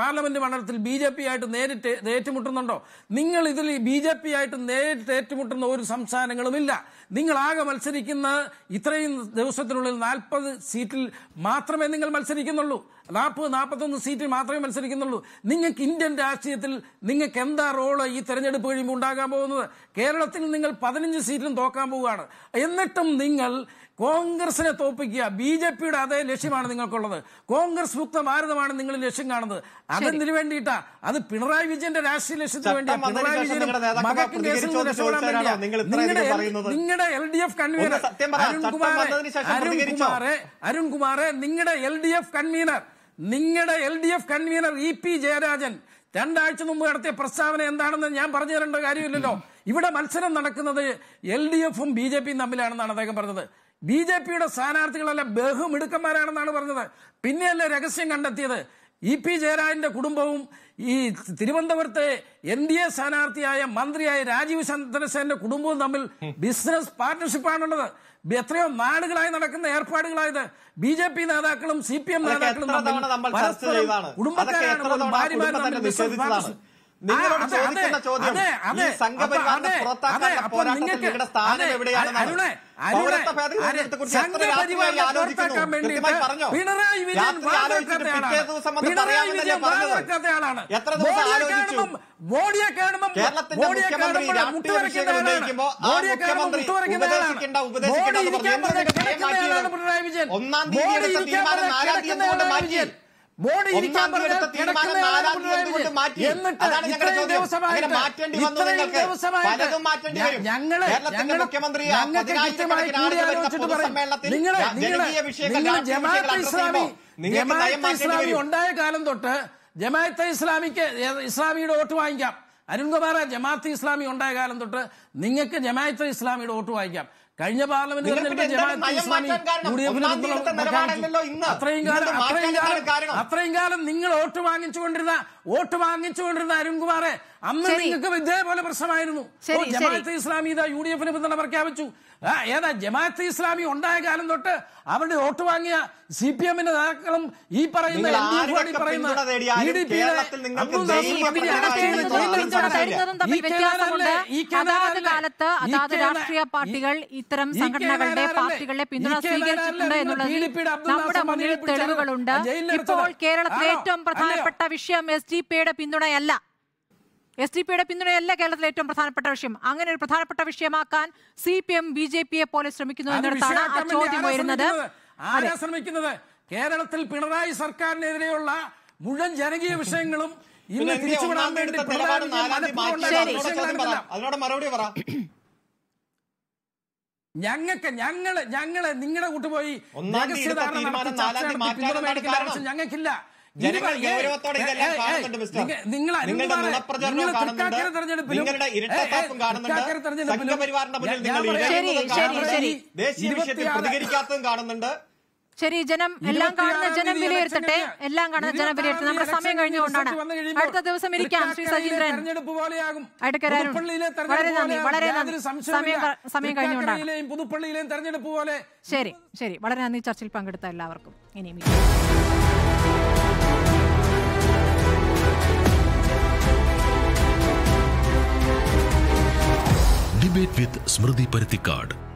പാർലമെന്റ് മണ്ഡലത്തിൽ ബി ജെ പി ആയിട്ട് നേരിട്ട് ഏറ്റുമുട്ടുന്നുണ്ടോ നിങ്ങൾ ഇതിൽ ബി ജെ പി ആയിട്ട് നേരിട്ട് ഏറ്റുമുട്ടുന്ന ഒരു സംസ്ഥാനങ്ങളുമില്ല നിങ്ങളാകെ മത്സരിക്കുന്ന ഇത്രയും ദിവസത്തിനുള്ളിൽ നാൽപ്പത് സീറ്റിൽ മാത്രമേ നിങ്ങൾ മത്സരിക്കുന്നുള്ളൂ നാൽപ്പത് നാൽപ്പത്തൊന്ന് സീറ്റിൽ മാത്രമേ മത്സരിക്കുന്നുള്ളൂ നിങ്ങൾക്ക് ഇന്ത്യൻ രാഷ്ട്രീയത്തിൽ നിങ്ങൾക്ക് എന്താ റോള് ഈ തെരഞ്ഞെടുപ്പ് കഴിയുമ്പോൾ ഉണ്ടാകാൻ പോകുന്നത് കേരളത്തിൽ നിങ്ങൾ പതിനഞ്ച് സീറ്റിലും തോക്കാൻ പോവുകയാണ് എന്നിട്ടും നിങ്ങൾ കോൺഗ്രസിനെ തോപ്പിക്കുക ബി ജെ പിയുടെ അതേ ലക്ഷ്യമാണ് നിങ്ങൾക്കുള്ളത് കോൺഗ്രസ് മുക്ത ഭാരതമാണ് നിങ്ങൾ ലക്ഷ്യം കാണുന്നത് അതെന്തിനു വേണ്ടിയിട്ടാ അത് പിണറായി വിജയന്റെ രാഷ്ട്രീയ ലക്ഷ്യത്തിന് വേണ്ടിയാണ് നിങ്ങളുടെ നിങ്ങളുടെ എൽ ഡി എഫ് കൺവീനർ അരുൺകുമാറെ അരുൺകുമാറെ അരുൺകുമാറെ നിങ്ങളുടെ എൽ ഡി എഫ് കൺവീനർ നിങ്ങളുടെ L D F convener E P Jayarajan രണ്ടാഴ്ച മുമ്പ് നടത്തിയ പ്രസ്താവന എന്താണെന്ന് ഞാൻ പറഞ്ഞു തരേണ്ട കാര്യമില്ലല്ലോ ഇവിടെ മത്സരം നടക്കുന്നത് എൽ ഡി എഫും ബി ജെ പിയും തമ്മിലാണെന്നാണ് അദ്ദേഹം പറഞ്ഞത് ബി ജെ പിയുടെ സ്ഥാനാർത്ഥികളല്ല ബഹുമിടുക്കന്മാരാണെന്നാണ് പറഞ്ഞത് പിന്നെയല്ലേ രഹസ്യം കണ്ടെത്തിയത് ഇ പി ജയരാജന്റെ കുടുംബവും ഈ തിരുവനന്തപുരത്തെ എൻ ഡി എ സ്ഥാനാർത്ഥിയായ മന്ത്രിയായ രാജീവ് ചന്ദ്രസേന്റെ കുടുംബവും തമ്മിൽ ബിസിനസ് പാർട്ട്ണർഷിപ്പാണുള്ളത് എത്രയോ നാടുകളായി നടക്കുന്ന ഏർപ്പാടുകളായത് ബി ജെ പി നേതാക്കളും സി പി എം നേതാക്കളും കുടുംബക്കാരാണ് ഭാര്യമാരും ബിസിനസ് പാർട്ട്ണർഷിപ്പ് നിങ്ങളോട് ചോദിക്കുന്ന ചോദ്യം ഈ സംഘപരിവാറിനെ പുറത്താക്കാനുള്ള പോരാട്ടത്തിൽ നിങ്ങളുടെ സ്ഥാനം എവിടെയാണെന്നാണ് എത്ര എത്ര ദിവസം ആലോചിച്ചു കേരളത്തിന്റെ മുഖ്യമന്ത്രി മുഖ്യമന്ത്രി ഉപദേശിക്കേണ്ട ഉപദേശിക്കേണ്ട ഒന്നാം തീയതി മാറ്റി ഇസ്ലാമി ഉണ്ടായ കാലം തൊട്ട് ജമാഅത്തെ ഇസ്ലാമിക്ക് ഇസ്ലാമിയുടെ വോട്ട് വാങ്ങിക്കാം അരുൺകുമാർ ജമാഅത്ത് ഇസ്ലാമി ഉണ്ടായ കാലം തൊട്ട് നിങ്ങൾക്ക് ജമാഅത്തെ ഇസ്ലാമിയുടെ വോട്ട് വാങ്ങിക്കാം കഴിഞ്ഞ പാർലമെന്റ് അത്രയും കാലം നിങ്ങൾ വോട്ട് വാങ്ങിച്ചുകൊണ്ടിരുന്ന വോട്ട് വാങ്ങിച്ചുകൊണ്ടിരുന്ന അരുൺകുമാറെ അന്ന് നിങ്ങൾക്ക് ഇതേപോലെ പ്രശ്നമായിരുന്നു ജമാഅത്ത് ഇസ്ലാമി ഇതാ യു ഡി എഫിന് പിന്തുണ പ്രഖ്യാപിച്ചു ഏതാ ജമാഅത്ത് ഇസ്ലാമി ഉണ്ടായ കാലം തൊട്ട് അവരുടെ വോട്ട് വാങ്ങിയ സി പി എമ്മിന്റെ നേതാക്കളും ഈ പറയുന്ന അതാത് കാലത്ത് അതാത് രാഷ്ട്രീയ പാർട്ടികൾ ഇത്തരം സംഘടനകളുടെ പാർട്ടികളെ പിന്തുണ സ്വീകരിച്ചിട്ടുണ്ട് എന്നുള്ളത് നമ്മുടെ തെളിവുകളുണ്ട് ഇപ്പോൾ കേരളത്തിലെ ഏറ്റവും പ്രധാനപ്പെട്ട വിഷയം എസ് ഡി പിയുടെ പിന്തുണയല്ല എസ് ഡി പിയുടെ പിന്തുണയല്ല കേരളത്തിലെ ഏറ്റവും പ്രധാനപ്പെട്ട വിഷയം അങ്ങനെ ഒരു പ്രധാനപ്പെട്ട വിഷയമാക്കാൻ C P M B J പിയെ പോലെ ശ്രമിക്കുന്നു എന്നിടത്താണ് ശ്രമിക്കുന്നത് കേരളത്തിൽ പിണറായി സർക്കാരിനെതിരെയുള്ള മുഴുവൻ ജനകീയ വിഷയങ്ങളും ഇന്ന് വേണ്ടി അതിനോട് മറുപടി പറ ഞങ്ങൾക്ക് ഞങ്ങള് ഞങ്ങള് നിങ്ങളുടെ കൂട്ടുപോയി ഞങ്ങൾക്കില്ല നിങ്ങളുടെ കാണുന്നുണ്ട് നിങ്ങൾ ദേശീയ കാണുന്നുണ്ട് ശരി ജനം എല്ലാം കാണുന്ന ജനം വിലയിരുത്തട്ടെ എല്ലാം കാണുന്ന ജനം വിലയിരുത്തട്ടെ നമ്മുടെ സമയം കഴിഞ്ഞുകൊണ്ടാണ് അടുത്ത ദിവസം ഇരിക്കാം ശ്രീ സജീന്ദ്രൻ വളരെ നന്ദി വളരെ നന്ദി സമയം കഴിഞ്ഞുകൊണ്ടാണ് പുതുപ്പള്ളിയിലെയും തെരഞ്ഞെടുപ്പ് പോലെ ശരി ശരി വളരെ നന്ദി ചർച്ചയിൽ പങ്കെടുത്ത എല്ലാവർക്കും ഇനിയും डिबेट विद स्मृति परिकार्ड